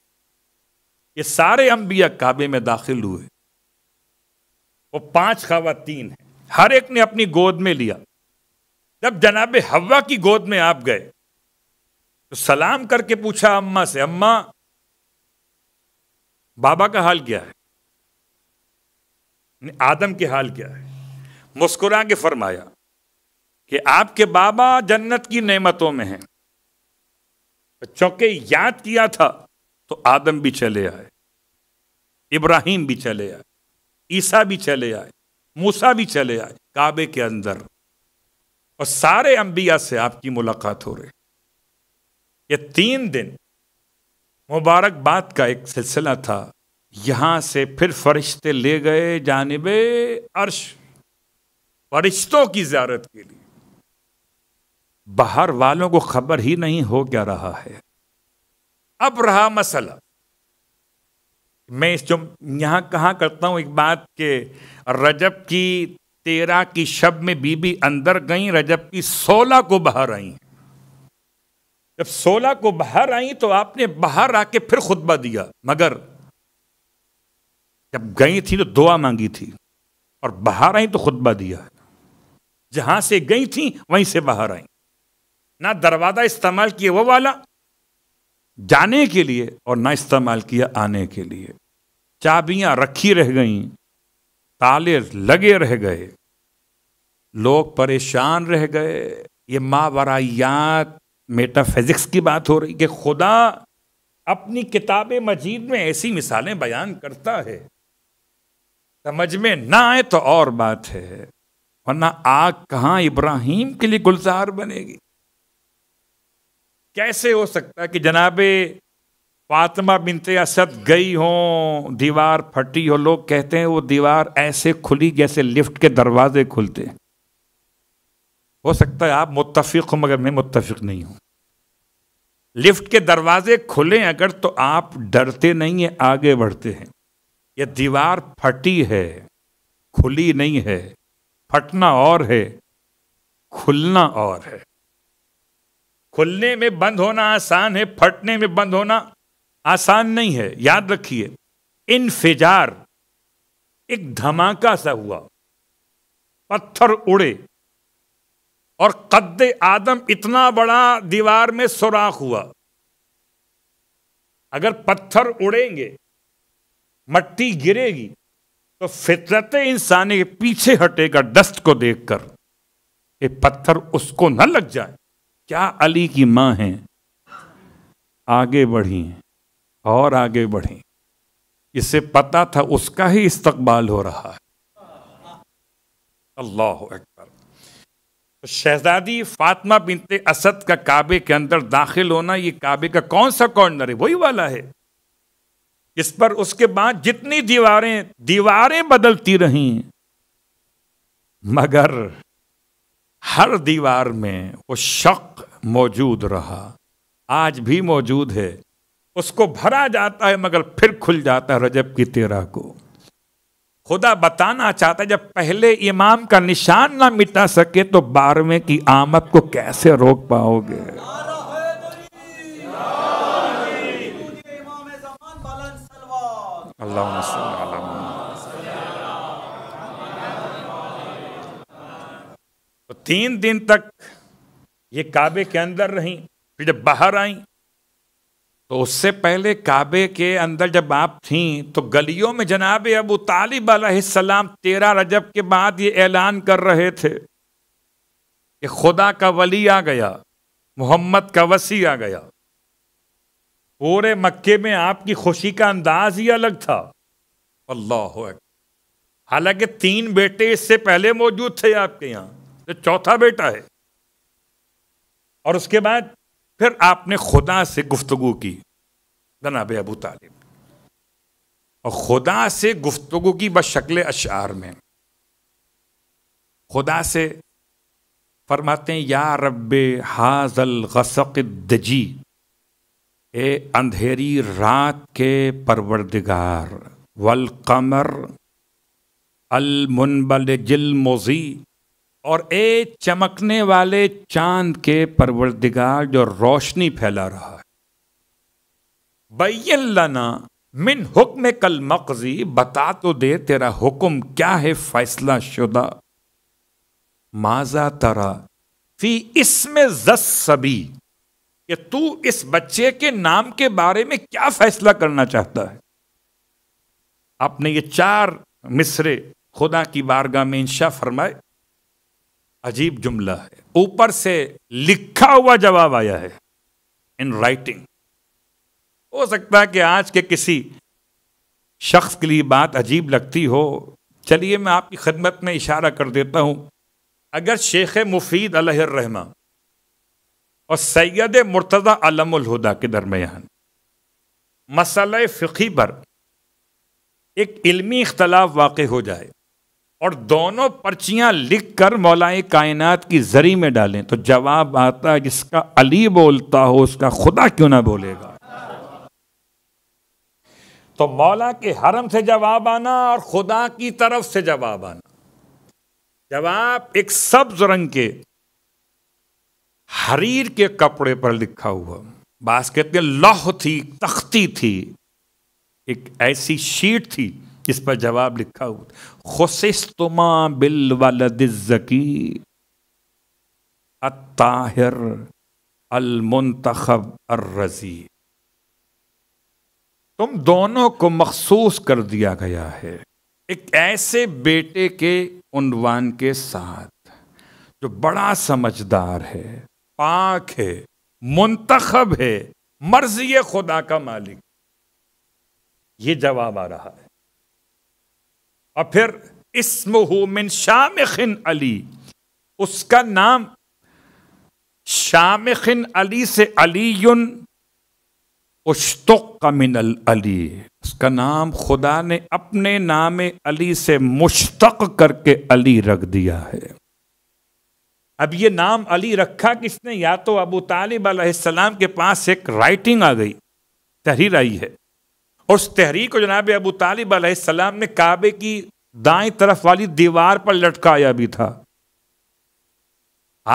[SPEAKER 2] ये सारे अंबिया काबे में दाखिल हुए वो पांच खातन है हर एक ने अपनी गोद में लिया जब जनाब हवा की गोद में आप गए तो सलाम करके पूछा अम्मा से अम्मा बाबा का हाल क्या है आदम के हाल क्या है मुस्कुरा के फरमाया कि आपके बाबा जन्नत की नेमतों में हैं बच्चों के याद किया था तो आदम भी चले आए इब्राहिम भी चले आए ईसा भी चले आए मूसा भी चले आए काबे के अंदर और सारे अंबिया से आपकी मुलाकात हो रही ये तीन दिन मुबारकबाद का एक सिलसिला था यहां से फिर फरिश्ते ले गए जानब अर्श फरिश्तों की ज्यारत के लिए बाहर वालों को खबर ही नहीं हो क्या रहा है अब रहा मसला मैं इस जो यहाँ कहाँ करता हूँ एक बात के रजब की तेरह की शब में बीबी अंदर गई रजब की सोलह को बाहर आई जब सोलह को बाहर आई तो आपने बाहर आके फिर खुतबा दिया मगर जब गई थी तो दुआ मांगी थी और बाहर आई तो खुतबा दिया जहां से गई थी वहीं से बाहर आई ना दरवाज़ा इस्तेमाल किए वो वाला जाने के लिए और ना इस्तेमाल किया आने के लिए चाबियां रखी रह गईं ताले लगे रह गए लोग परेशान रह गए ये मावरायात मेटाफिजिक्स की बात हो रही कि खुदा अपनी किताब मजीद में ऐसी मिसालें बयान करता है समझ में ना आए तो और बात है वरना आग कहाँ इब्राहिम के लिए गुलजार बनेगी कैसे हो सकता है कि जनाबे फातिमा बिनते असद गई हो दीवार फटी हो लोग कहते हैं वो दीवार ऐसे खुली जैसे लिफ्ट के दरवाजे खुलते हो सकता है आप मुतफिक हो मगर मैं मुतफिक नहीं हूं लिफ्ट के दरवाजे खुले अगर तो आप डरते नहीं है आगे बढ़ते हैं यह दीवार फटी है खुली नहीं है फटना और है खुलना और है खुलने में बंद होना आसान है फटने में बंद होना आसान नहीं है याद रखिए इनफिजार एक धमाका सा हुआ पत्थर उड़े और कद्दे आदम इतना बड़ा दीवार में सुराख हुआ अगर पत्थर उड़ेंगे मट्टी गिरेगी तो फितरत इंसानी के पीछे हटेगा डस्ट को देखकर ये पत्थर उसको न लग जाए क्या अली की माँ हैं आगे बढ़ी और आगे बढ़ी इसे पता था उसका ही इस्तकबाल हो रहा है अल्लाह अकबर तो शहजादी फातिमा बिनते असद का काबे के अंदर दाखिल होना ये काबे का कौन सा कॉर्नर है वही वाला है इस पर उसके बाद जितनी दीवारें दीवारें बदलती रहीं मगर हर दीवार में वो शक मौजूद रहा आज भी मौजूद है उसको भरा जाता है मगर फिर खुल जाता है रजब की तेरा को खुदा बताना चाहता है जब पहले इमाम का निशान ना मिटा सके तो बारहवें की आमद को कैसे रोक पाओगे
[SPEAKER 1] अल्लाह
[SPEAKER 2] तो तीन दिन तक ये काबे के अंदर रहीं फिर जब बाहर आई तो उससे पहले काबे के अंदर जब आप थीं तो गलियों में जनाब अबू तालिब सलाम तेरह रजब के बाद ये ऐलान कर रहे थे कि खुदा का वली आ गया मोहम्मद का वसी आ गया पूरे मक्के में आपकी खुशी का अंदाज ही अलग था अल्लाह हालांकि तीन बेटे इससे पहले मौजूद थे आपके यहाँ ये चौथा बेटा है और उसके बाद फिर आपने खुदा से गुफ्तगु की जनाब अबू तालिब और खुदा से गुफ्तगु की शक्ल अशार में खुदा से फरमाते हैं या रब हाजल गसक दजी ए अंधेरी रात के परवरदिगार वल कमर अल मुनबल जिल मोजी और ए चमकने वाले चांद के परवरदिगार जो रोशनी फैला रहा है बैना मिन हुक्म कल मकजी बता तो दे तेरा हुक्म क्या है फैसला शुदा माजा तरा फी इसमें जस सभी कि तू इस बच्चे के नाम के बारे में क्या फैसला करना चाहता है आपने ये चार मिसरे खुदा की बारगाह में इंशा फरमाए अजीब जुमला है ऊपर से लिखा हुआ जवाब आया है इन राइटिंग हो सकता है कि आज के किसी शख्स के लिए बात अजीब लगती हो चलिए मैं आपकी खदमत में इशारा कर देता हूं अगर शेख मुफीद अलहमा और सैयद मुर्तज़ा अलमुलहुदा के दरमियान मसल फ़िकी पर एक इल्मी इख्तलाफ वाक़ हो जाए और दोनों पर्चियां लिखकर मौलाए कायनात की जरी में डालें तो जवाब आता है जिसका अली बोलता हो उसका खुदा क्यों ना बोलेगा तो मौला के हरम से जवाब आना और खुदा की तरफ से जवाब आना जवाब एक सब्ज रंग के हरीर के कपड़े पर लिखा हुआ बास्केट में लौह थी तख्ती थी एक ऐसी शीट थी इस पर जवाब लिखा हुआ खुशिस्तुमा बिल वलदीर अताहिर अर रजी तुम दोनों को मखसूस कर दिया गया है एक ऐसे बेटे के उनवान के साथ जो बड़ा समझदार है पाक है मुंतखब है मर्जी खुदा का मालिक ये जवाब आ रहा है और फिर इसमिन खिन अली उसका नाम शामिन अली से अलीयुन मिन अल अली उसका नाम खुदा ने अपने नाम अली से मुश्तक करके अली रख दिया है अब ये नाम अली रखा किसने या तो अबू तालिब अलैहिस्सलाम के पास एक राइटिंग आ गई तहरीर आई है और उस तहरीक को जनाब अबू तालिब अलैहिस्सलाम ने काबे की दाएं तरफ वाली दीवार पर लटकाया भी था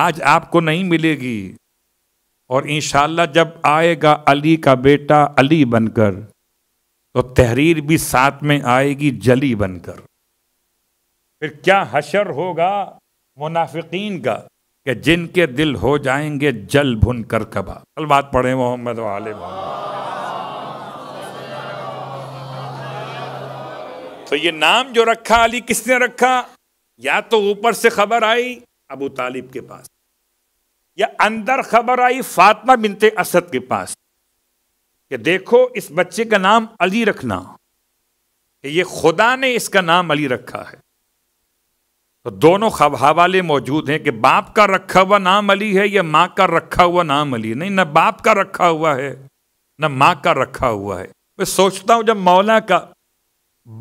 [SPEAKER 2] आज आपको नहीं मिलेगी और इन जब आएगा अली का बेटा अली बनकर तो तहरीर भी साथ में आएगी जली बनकर फिर क्या हशर होगा मुनाफिकीन का कि जिनके दिल हो जाएंगे जल भुन कर कबा कल बात पढ़े मोहम्मद वाले मोहम्मद तो ये नाम जो रखा अली किसने रखा या तो ऊपर से खबर आई अबू तालिब के पास या अंदर खबर आई फातमा बिनते असद के पास कि देखो इस बच्चे का नाम अली रखना कि ये खुदा ने इसका नाम अली रखा है तो दोनों हवाले मौजूद हैं कि बाप का रखा हुआ नाम अली है या माँ का रखा हुआ नाम अली नहीं ना बाप का रखा हुआ है ना माँ का रखा हुआ है मैं सोचता हूं जब मौला का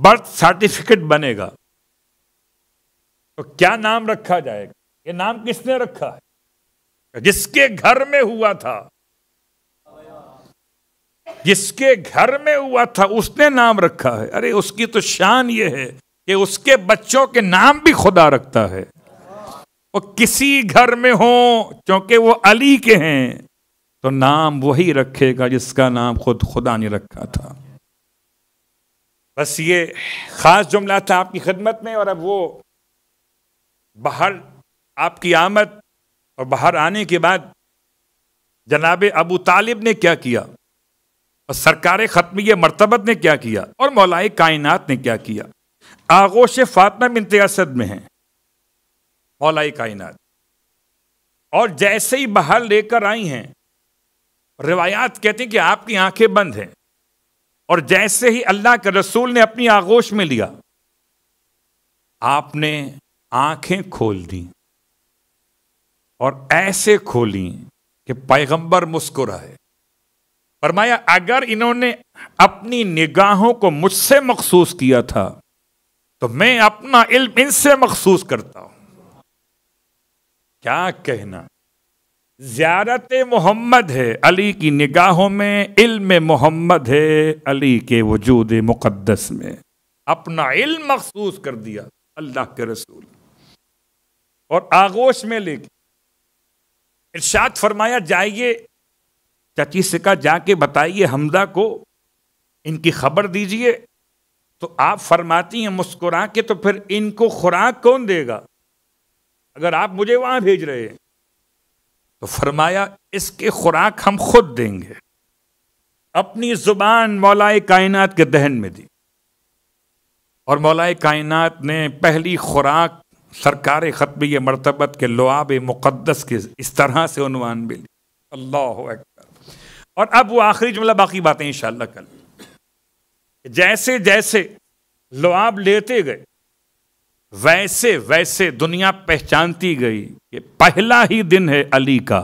[SPEAKER 2] बर्थ सर्टिफिकेट बनेगा तो क्या नाम रखा जाएगा ये नाम किसने रखा है जिसके घर में हुआ था जिसके घर में हुआ था उसने नाम रखा है अरे उसकी तो शान ये है कि उसके बच्चों के नाम भी खुदा रखता है वो किसी घर में हो क्योंकि वो अली के हैं तो नाम वही रखेगा जिसका नाम खुद खुदा ने रखा था बस ये ख़ास जुमला था आपकी खिदमत में और अब वो बाहर आपकी आमद और बाहर आने के बाद जनाब अबू तालिब ने क्या किया और सरकार ख़त्मी मरतबत ने क्या किया और मौलाए कायनात ने क्या किया आगोश फातमा बिनत में है मौलाए कायनात और जैसे ही बाहर लेकर आई हैं रिवायात कहते हैं कि आपकी आंखें बंद हैं और जैसे ही अल्लाह के रसूल ने अपनी आगोश में लिया आपने आंखें खोल दी और ऐसे खोली कि पैगंबर मुस्कुराए फरमाया अगर इन्होंने अपनी निगाहों को मुझसे मखसूस किया था तो मैं अपना इल्म इनसे मखसूस करता हूं क्या कहना ज़्यारत मोहम्मद है अली की निगाहों में इल्म मोहम्मद है अली के वजूद मुक़दस में अपना इल्म मखसूस कर दिया अल्लाह के रसूल और आगोश में लेके इर्शाद फरमाया जाइए चाची से कहा जाके बताइए हमदा को इनकी खबर दीजिए तो आप फरमाती हैं मुस्कुरा के तो फिर इनको खुराक कौन देगा अगर आप मुझे वहां भेज रहे हैं तो फरमाया इसके खुराक हम खुद देंगे अपनी जुबान मौलाए कायनात के दहन में दी और मौलाए कायनात ने पहली खुराक सरकार ख़त्म मरतबत के लुआब मुक़दस के इस तरह से उनवान ली अल्लाह अकबर और अब वो आखिरी जुमला बाकी बातें इन कल जैसे जैसे लुआब लेते गए वैसे वैसे दुनिया पहचानती गई कि पहला ही दिन है अली का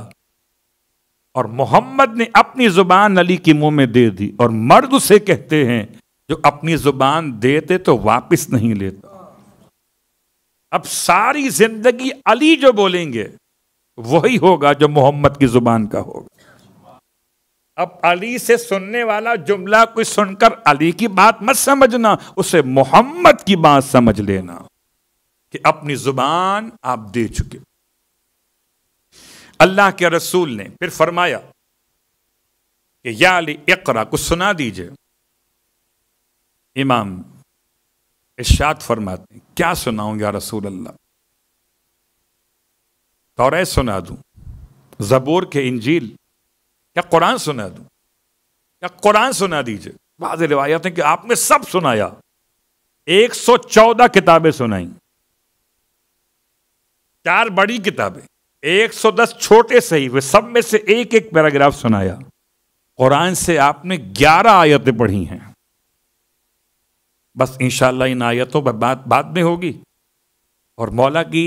[SPEAKER 2] और मोहम्मद ने अपनी जुबान अली के मुंह में दे दी और मर्द उसे कहते हैं जो अपनी जुबान देते तो वापस नहीं लेता अब सारी जिंदगी अली जो बोलेंगे वही होगा जो मोहम्मद की जुबान का होगा अब अली से सुनने वाला जुमला कोई सुनकर अली की बात मत समझना उसे मोहम्मद की बात समझ लेना कि अपनी जुबान आप दे चुके अल्लाह के रसूल ने फिर फरमाया कि या अली इकरा को सुना दीजिए इमाम इशाद फरमाते हैं क्या सुनाऊं या रसूल अल्लाह तौर सुना दूं जबूर के इंजील या कुरान सुना दूं या कुरान सुना दीजिए बाद रिवायत है कि आपने सब सुनाया 114 किताबें सुनाई चार बड़ी किताबें 110 छोटे सही हुए सब में से एक एक पैराग्राफ सुनाया कुरान से आपने 11 आयतें पढ़ी हैं बस इंशाल्लाह इन आयतों पर बात बाद में होगी और मौला की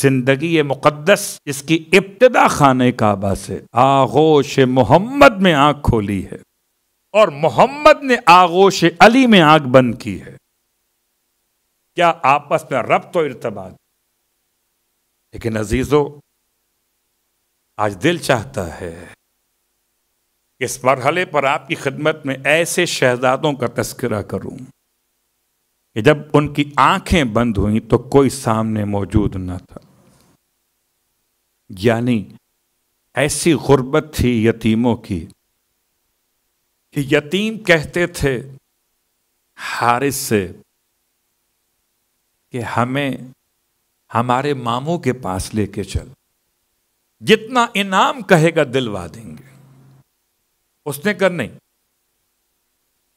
[SPEAKER 2] जिंदगी मुक़दस इसकी इब्तदा खान काबा से आगोश मोहम्मद में आँख खोली है और मोहम्मद ने आगोश अली में आँख बंद की है क्या आपस में रब्त तो इरतबाद लेकिन अजीजों आज दिल चाहता है इस मरहले पर आपकी खिदमत में ऐसे शहजादों का तस्करा करूं कि जब उनकी आंखें बंद हुई तो कोई सामने मौजूद न था यानी ऐसी गुर्बत थी यतीमों की कि यतीम कहते थे हारिस से कि हमें हमारे मामू के पास लेके चल जितना इनाम कहेगा दिलवा देंगे उसने कर नहीं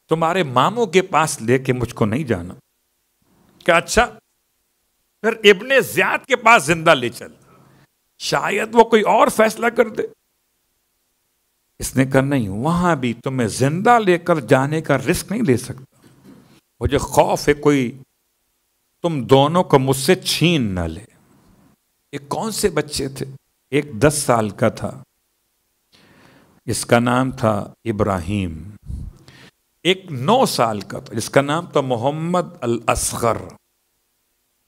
[SPEAKER 2] तुम्हारे मामू के पास लेके मुझको नहीं जाना क्या अच्छा फिर इब्ने ज्याद के पास जिंदा ले चल शायद वो कोई और फैसला कर दे इसने कर नहीं वहां भी तुम्हें जिंदा लेकर जाने का रिस्क नहीं ले सकता मुझे खौफ है कोई तुम दोनों को मुझसे छीन न ले ये कौन से बच्चे थे एक दस साल का था इसका नाम था इब्राहिम एक नौ साल का था जिसका नाम था मोहम्मद अल असगर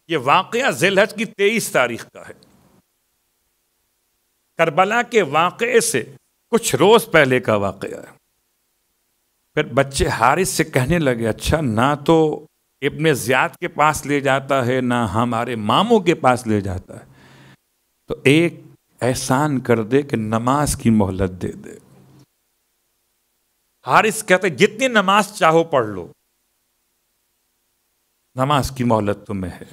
[SPEAKER 2] ये वाक़ जिलहज की तेईस तारीख का है करबला के वाक़े से कुछ रोज़ पहले का वाक़ है फिर बच्चे हारिस से कहने लगे अच्छा ना तो इबन ज़्याद के पास ले जाता है ना हमारे मामों के पास ले जाता है तो एक एहसान कर दे कि नमाज की मोहलत दे दे हारिस कहते जितनी नमाज चाहो पढ़ लो नमाज की मोहलत तुम्हें है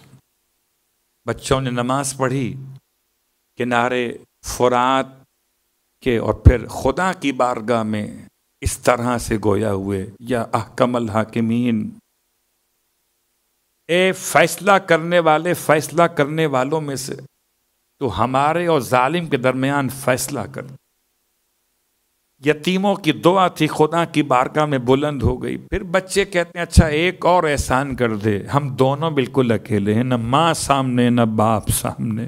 [SPEAKER 2] बच्चों ने नमाज पढ़ी किनारे फुरात के और फिर खुदा की बारगाह में इस तरह से गोया हुए या अहकमल हाकिमीन ए फैसला करने वाले फैसला करने वालों में से तो हमारे और जालिम के दरमियान फैसला कर यतीमों की दुआ थी खुदा की बारका में बुलंद हो गई फिर बच्चे कहते हैं अच्छा एक और एहसान कर दे हम दोनों बिल्कुल अकेले हैं न माँ सामने न बाप सामने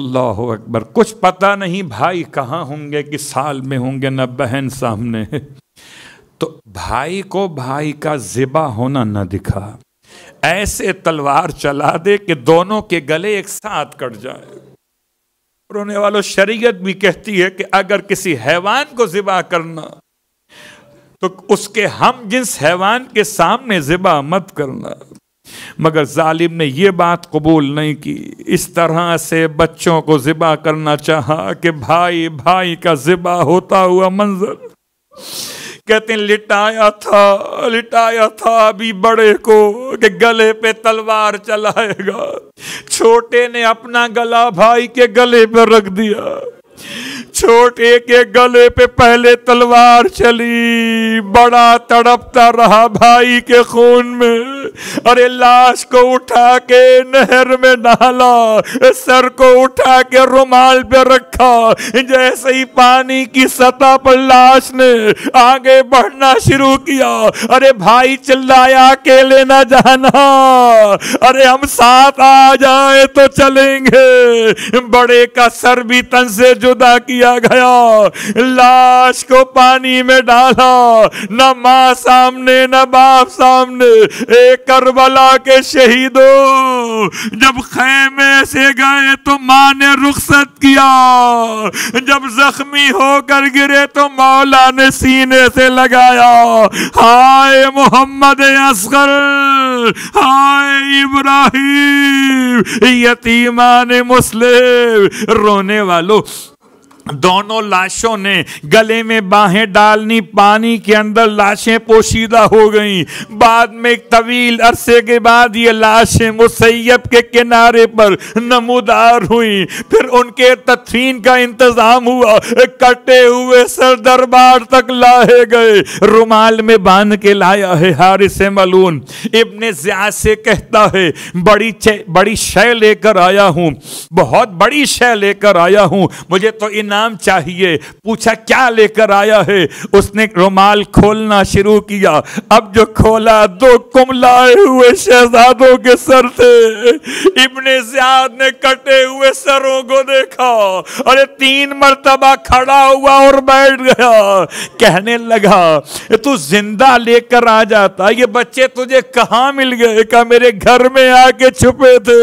[SPEAKER 2] अल्लाह अकबर कुछ पता नहीं भाई कहाँ होंगे कि साल में होंगे न बहन सामने तो भाई को भाई का जिबा होना न दिखा ऐसे तलवार चला दे कि दोनों के गले एक साथ कट जाए रोने वालों शरीयत भी कहती है कि अगर किसी हैवान को जिबा करना तो उसके हम जिस हैवान के सामने जिबा मत करना मगर जालिम ने यह बात कबूल नहीं की इस तरह से बच्चों को जिबा करना चाहा कि भाई भाई का जिबा होता हुआ मंजर कहते हैं लिटाया था लिटाया था अभी बड़े को के गले पे तलवार चलाएगा छोटे ने अपना गला भाई के गले पर रख दिया छोटे के गले पे पहले तलवार चली बड़ा तड़पता रहा भाई के खून में अरे लाश को उठा के नहर में नहला सर को उठा के रुमाल पे रखा जैसे ही पानी की सतह पर लाश ने आगे बढ़ना शुरू किया अरे भाई चिल्लाया अकेले न जाना अरे हम साथ आ जाए तो चलेंगे बड़े का सर भी तन से जुदा किया दिया गया लाश को पानी में डाला न माँ सामने न बाप सामने एक करबला के शहीदों जब खेमे से गए तो माँ ने रुखसत किया जब जख्मी होकर गिरे तो मौला ने सीने से लगाया हाय मोहम्मद असगर हाय इब्राहिम ने मुस्लिम रोने वालों दोनों लाशों ने गले में बाहें डालनी पानी के अंदर लाशें पोशीदा हो गईं बाद में एक तवील अरसे के बाद ये लाशें मुसैब के किनारे पर नमोदार हुई फिर उनके तदफीन का इंतज़ाम हुआ कटे हुए सर दरबार तक लाए गए रुमाल में बांध के लाया है हारिस मलून इब्ने ज्या से कहता है बड़ी बड़ी शय लेकर आया हूँ बहुत बड़ी शय लेकर आया हूँ मुझे तो इन नाम चाहिए पूछा क्या लेकर आया है उसने रुमाल खोलना शुरू किया अब जो खोला दो कुमलाए हुए शहजादों के सर थे इब्ने ज्याद ने कटे हुए सरों को देखा अरे तीन मर्तबा खड़ा हुआ और बैठ गया कहने लगा तू जिंदा लेकर आ जाता ये बच्चे तुझे कहाँ मिल गए का मेरे घर में आके छुपे थे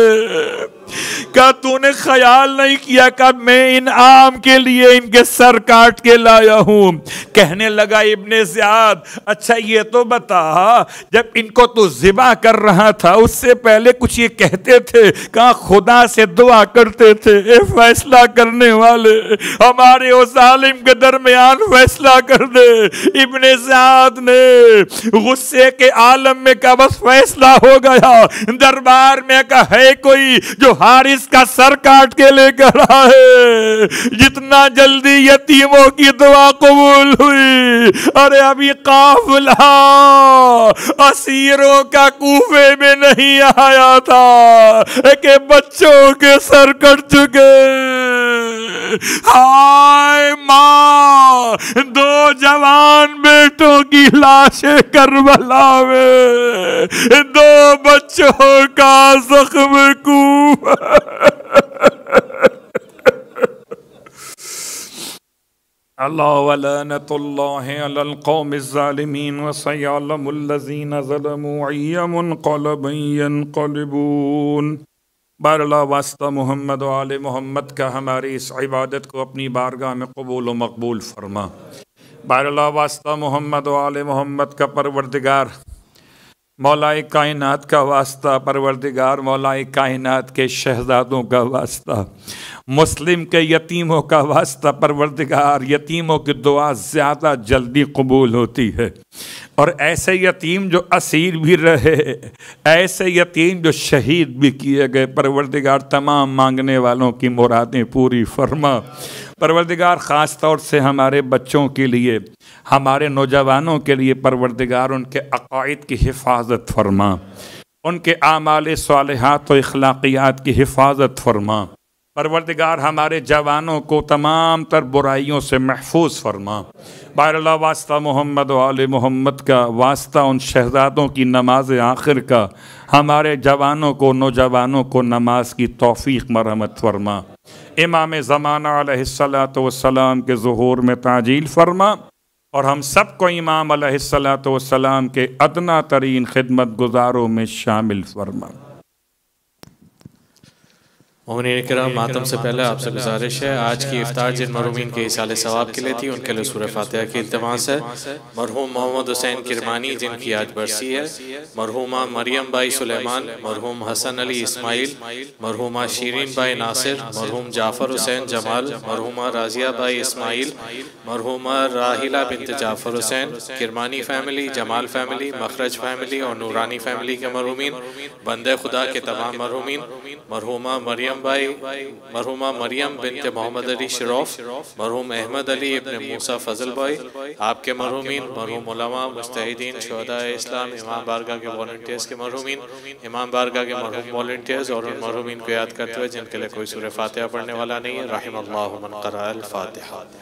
[SPEAKER 2] क्या तूने ख्याल नहीं किया कब मैं इन आम के लिए इनके सर काट के लाया हूं कहने लगा इब्ने ज़ियाद अच्छा ये तो बता जब इनको तू जिबा कर रहा था उससे पहले कुछ ये कहते थे कहा खुदा से दुआ करते थे ए फैसला करने वाले हमारे उस के दरमियान फैसला कर दे इब्ने ज़ियाद ने गुस्से के आलम में का बस फैसला हो गया दरबार में का है कोई जो हारिस का सर काट के लेकर आए जितना जल्दी यतीमों की दुआ कबूल हुई अरे अभी काफिला असीरों का कूफे में नहीं आया था एक बच्चों के सर कट
[SPEAKER 1] चुके हाय माँ दो
[SPEAKER 2] जवान बेटों की लाशें करबला में दो बच्चों का जख्म कूफ अल्लाह वलनतुल्लाहलक़ौमज़ालिमीन वसयालमुल्लज़ीन ज़लमू अय्यमुन क़लबयन क़लबून बारला वास्ता मोहम्मद आल मोहम्मद का हमारी इस इबादत को अपनी बारगाह में कबूल व मकबूल फरमा बारला वास्ता मोहम्मद आल मोहम्मद का परवरदिगार मौलाए कायनात का वास्ता परवरदिगार मौलाए कायनात के शहजादों का वास्ता मुस्लिम के यतीमों का वास्ता परवरदिगार यतीमों की दुआ ज़्यादा जल्दी कबूल होती है और ऐसे यतीम जो असीर भी रहे ऐसे यतीम जो शहीद भी किए गए परवरदिगार तमाम मांगने वालों की मुरादें पूरी फरमा परवरदिगार ख़ास तौर से हमारे बच्चों के लिए हमारे नौजवानों के लिए परवरदिगार उनके अकायद की हिफाजत फरमा उनके आमाल सालहत व अखलाकियात की हिफाजत फरमा परवरदिगार हमारे जवानों को तमाम तर बुराइयों से महफूज फरमा बार वास्ता मोहम्मद वाल मोहम्मद का वास्ता उन शहजादों की नमाज आखिर का हमारे जवानों को नौजवानों को नमाज की तोफ़ी मरहमत फरमा इमाम ज़माना सलाम के जहूर में ताजील फरमा और हम सबको इमाम सलाम के अदना तरीन खिदमत गुजारों में शामिल फरमा
[SPEAKER 1] ममिन कराम मातम से पहले आपसे गुजारिश है आज की इफ्तार जिन मरूमिन के इसाले सवाब के लिए थी उनके लिए सूर्य फातह की इतमास है मरहूम मोहम्मद हुसैन किरमानी जिनकी आज बरसी है मरहूमा मरियम बाई सुलेमान मरहूम हसन अली इसमाइल मरहूमा शीरीन बाई नासिर मरहूम जाफ़र हुसैन जमाल मरहूमा राजिया बाई इसमाइल मरहूमा राहिला बिन Jafar Hussain Kirmani family Jamal family Makhraj family और नूरानी फैमिली के मरूमिन बंद खुदा के तमाम मरहूमिन मरहूमा मरियम भाई मरहुमा मरियम बिनते मोहम्मद अली शरोफ मरहूम अहमद अली इबन मूसा फजल भाई आपके मरहूमिन मरहूम उलमा मुस्तहिदीन शहदा इस्लाम इमाम बारगा के वॉल्टियर्स के मरहूमिन इमाम बारगा के मरहूम वॉल्टियर्स और उन मरहूमिन को याद करते हुए जिनके लिए कोई सूर फातह पढ़ने वाला नहीं है राहिम अल्लाह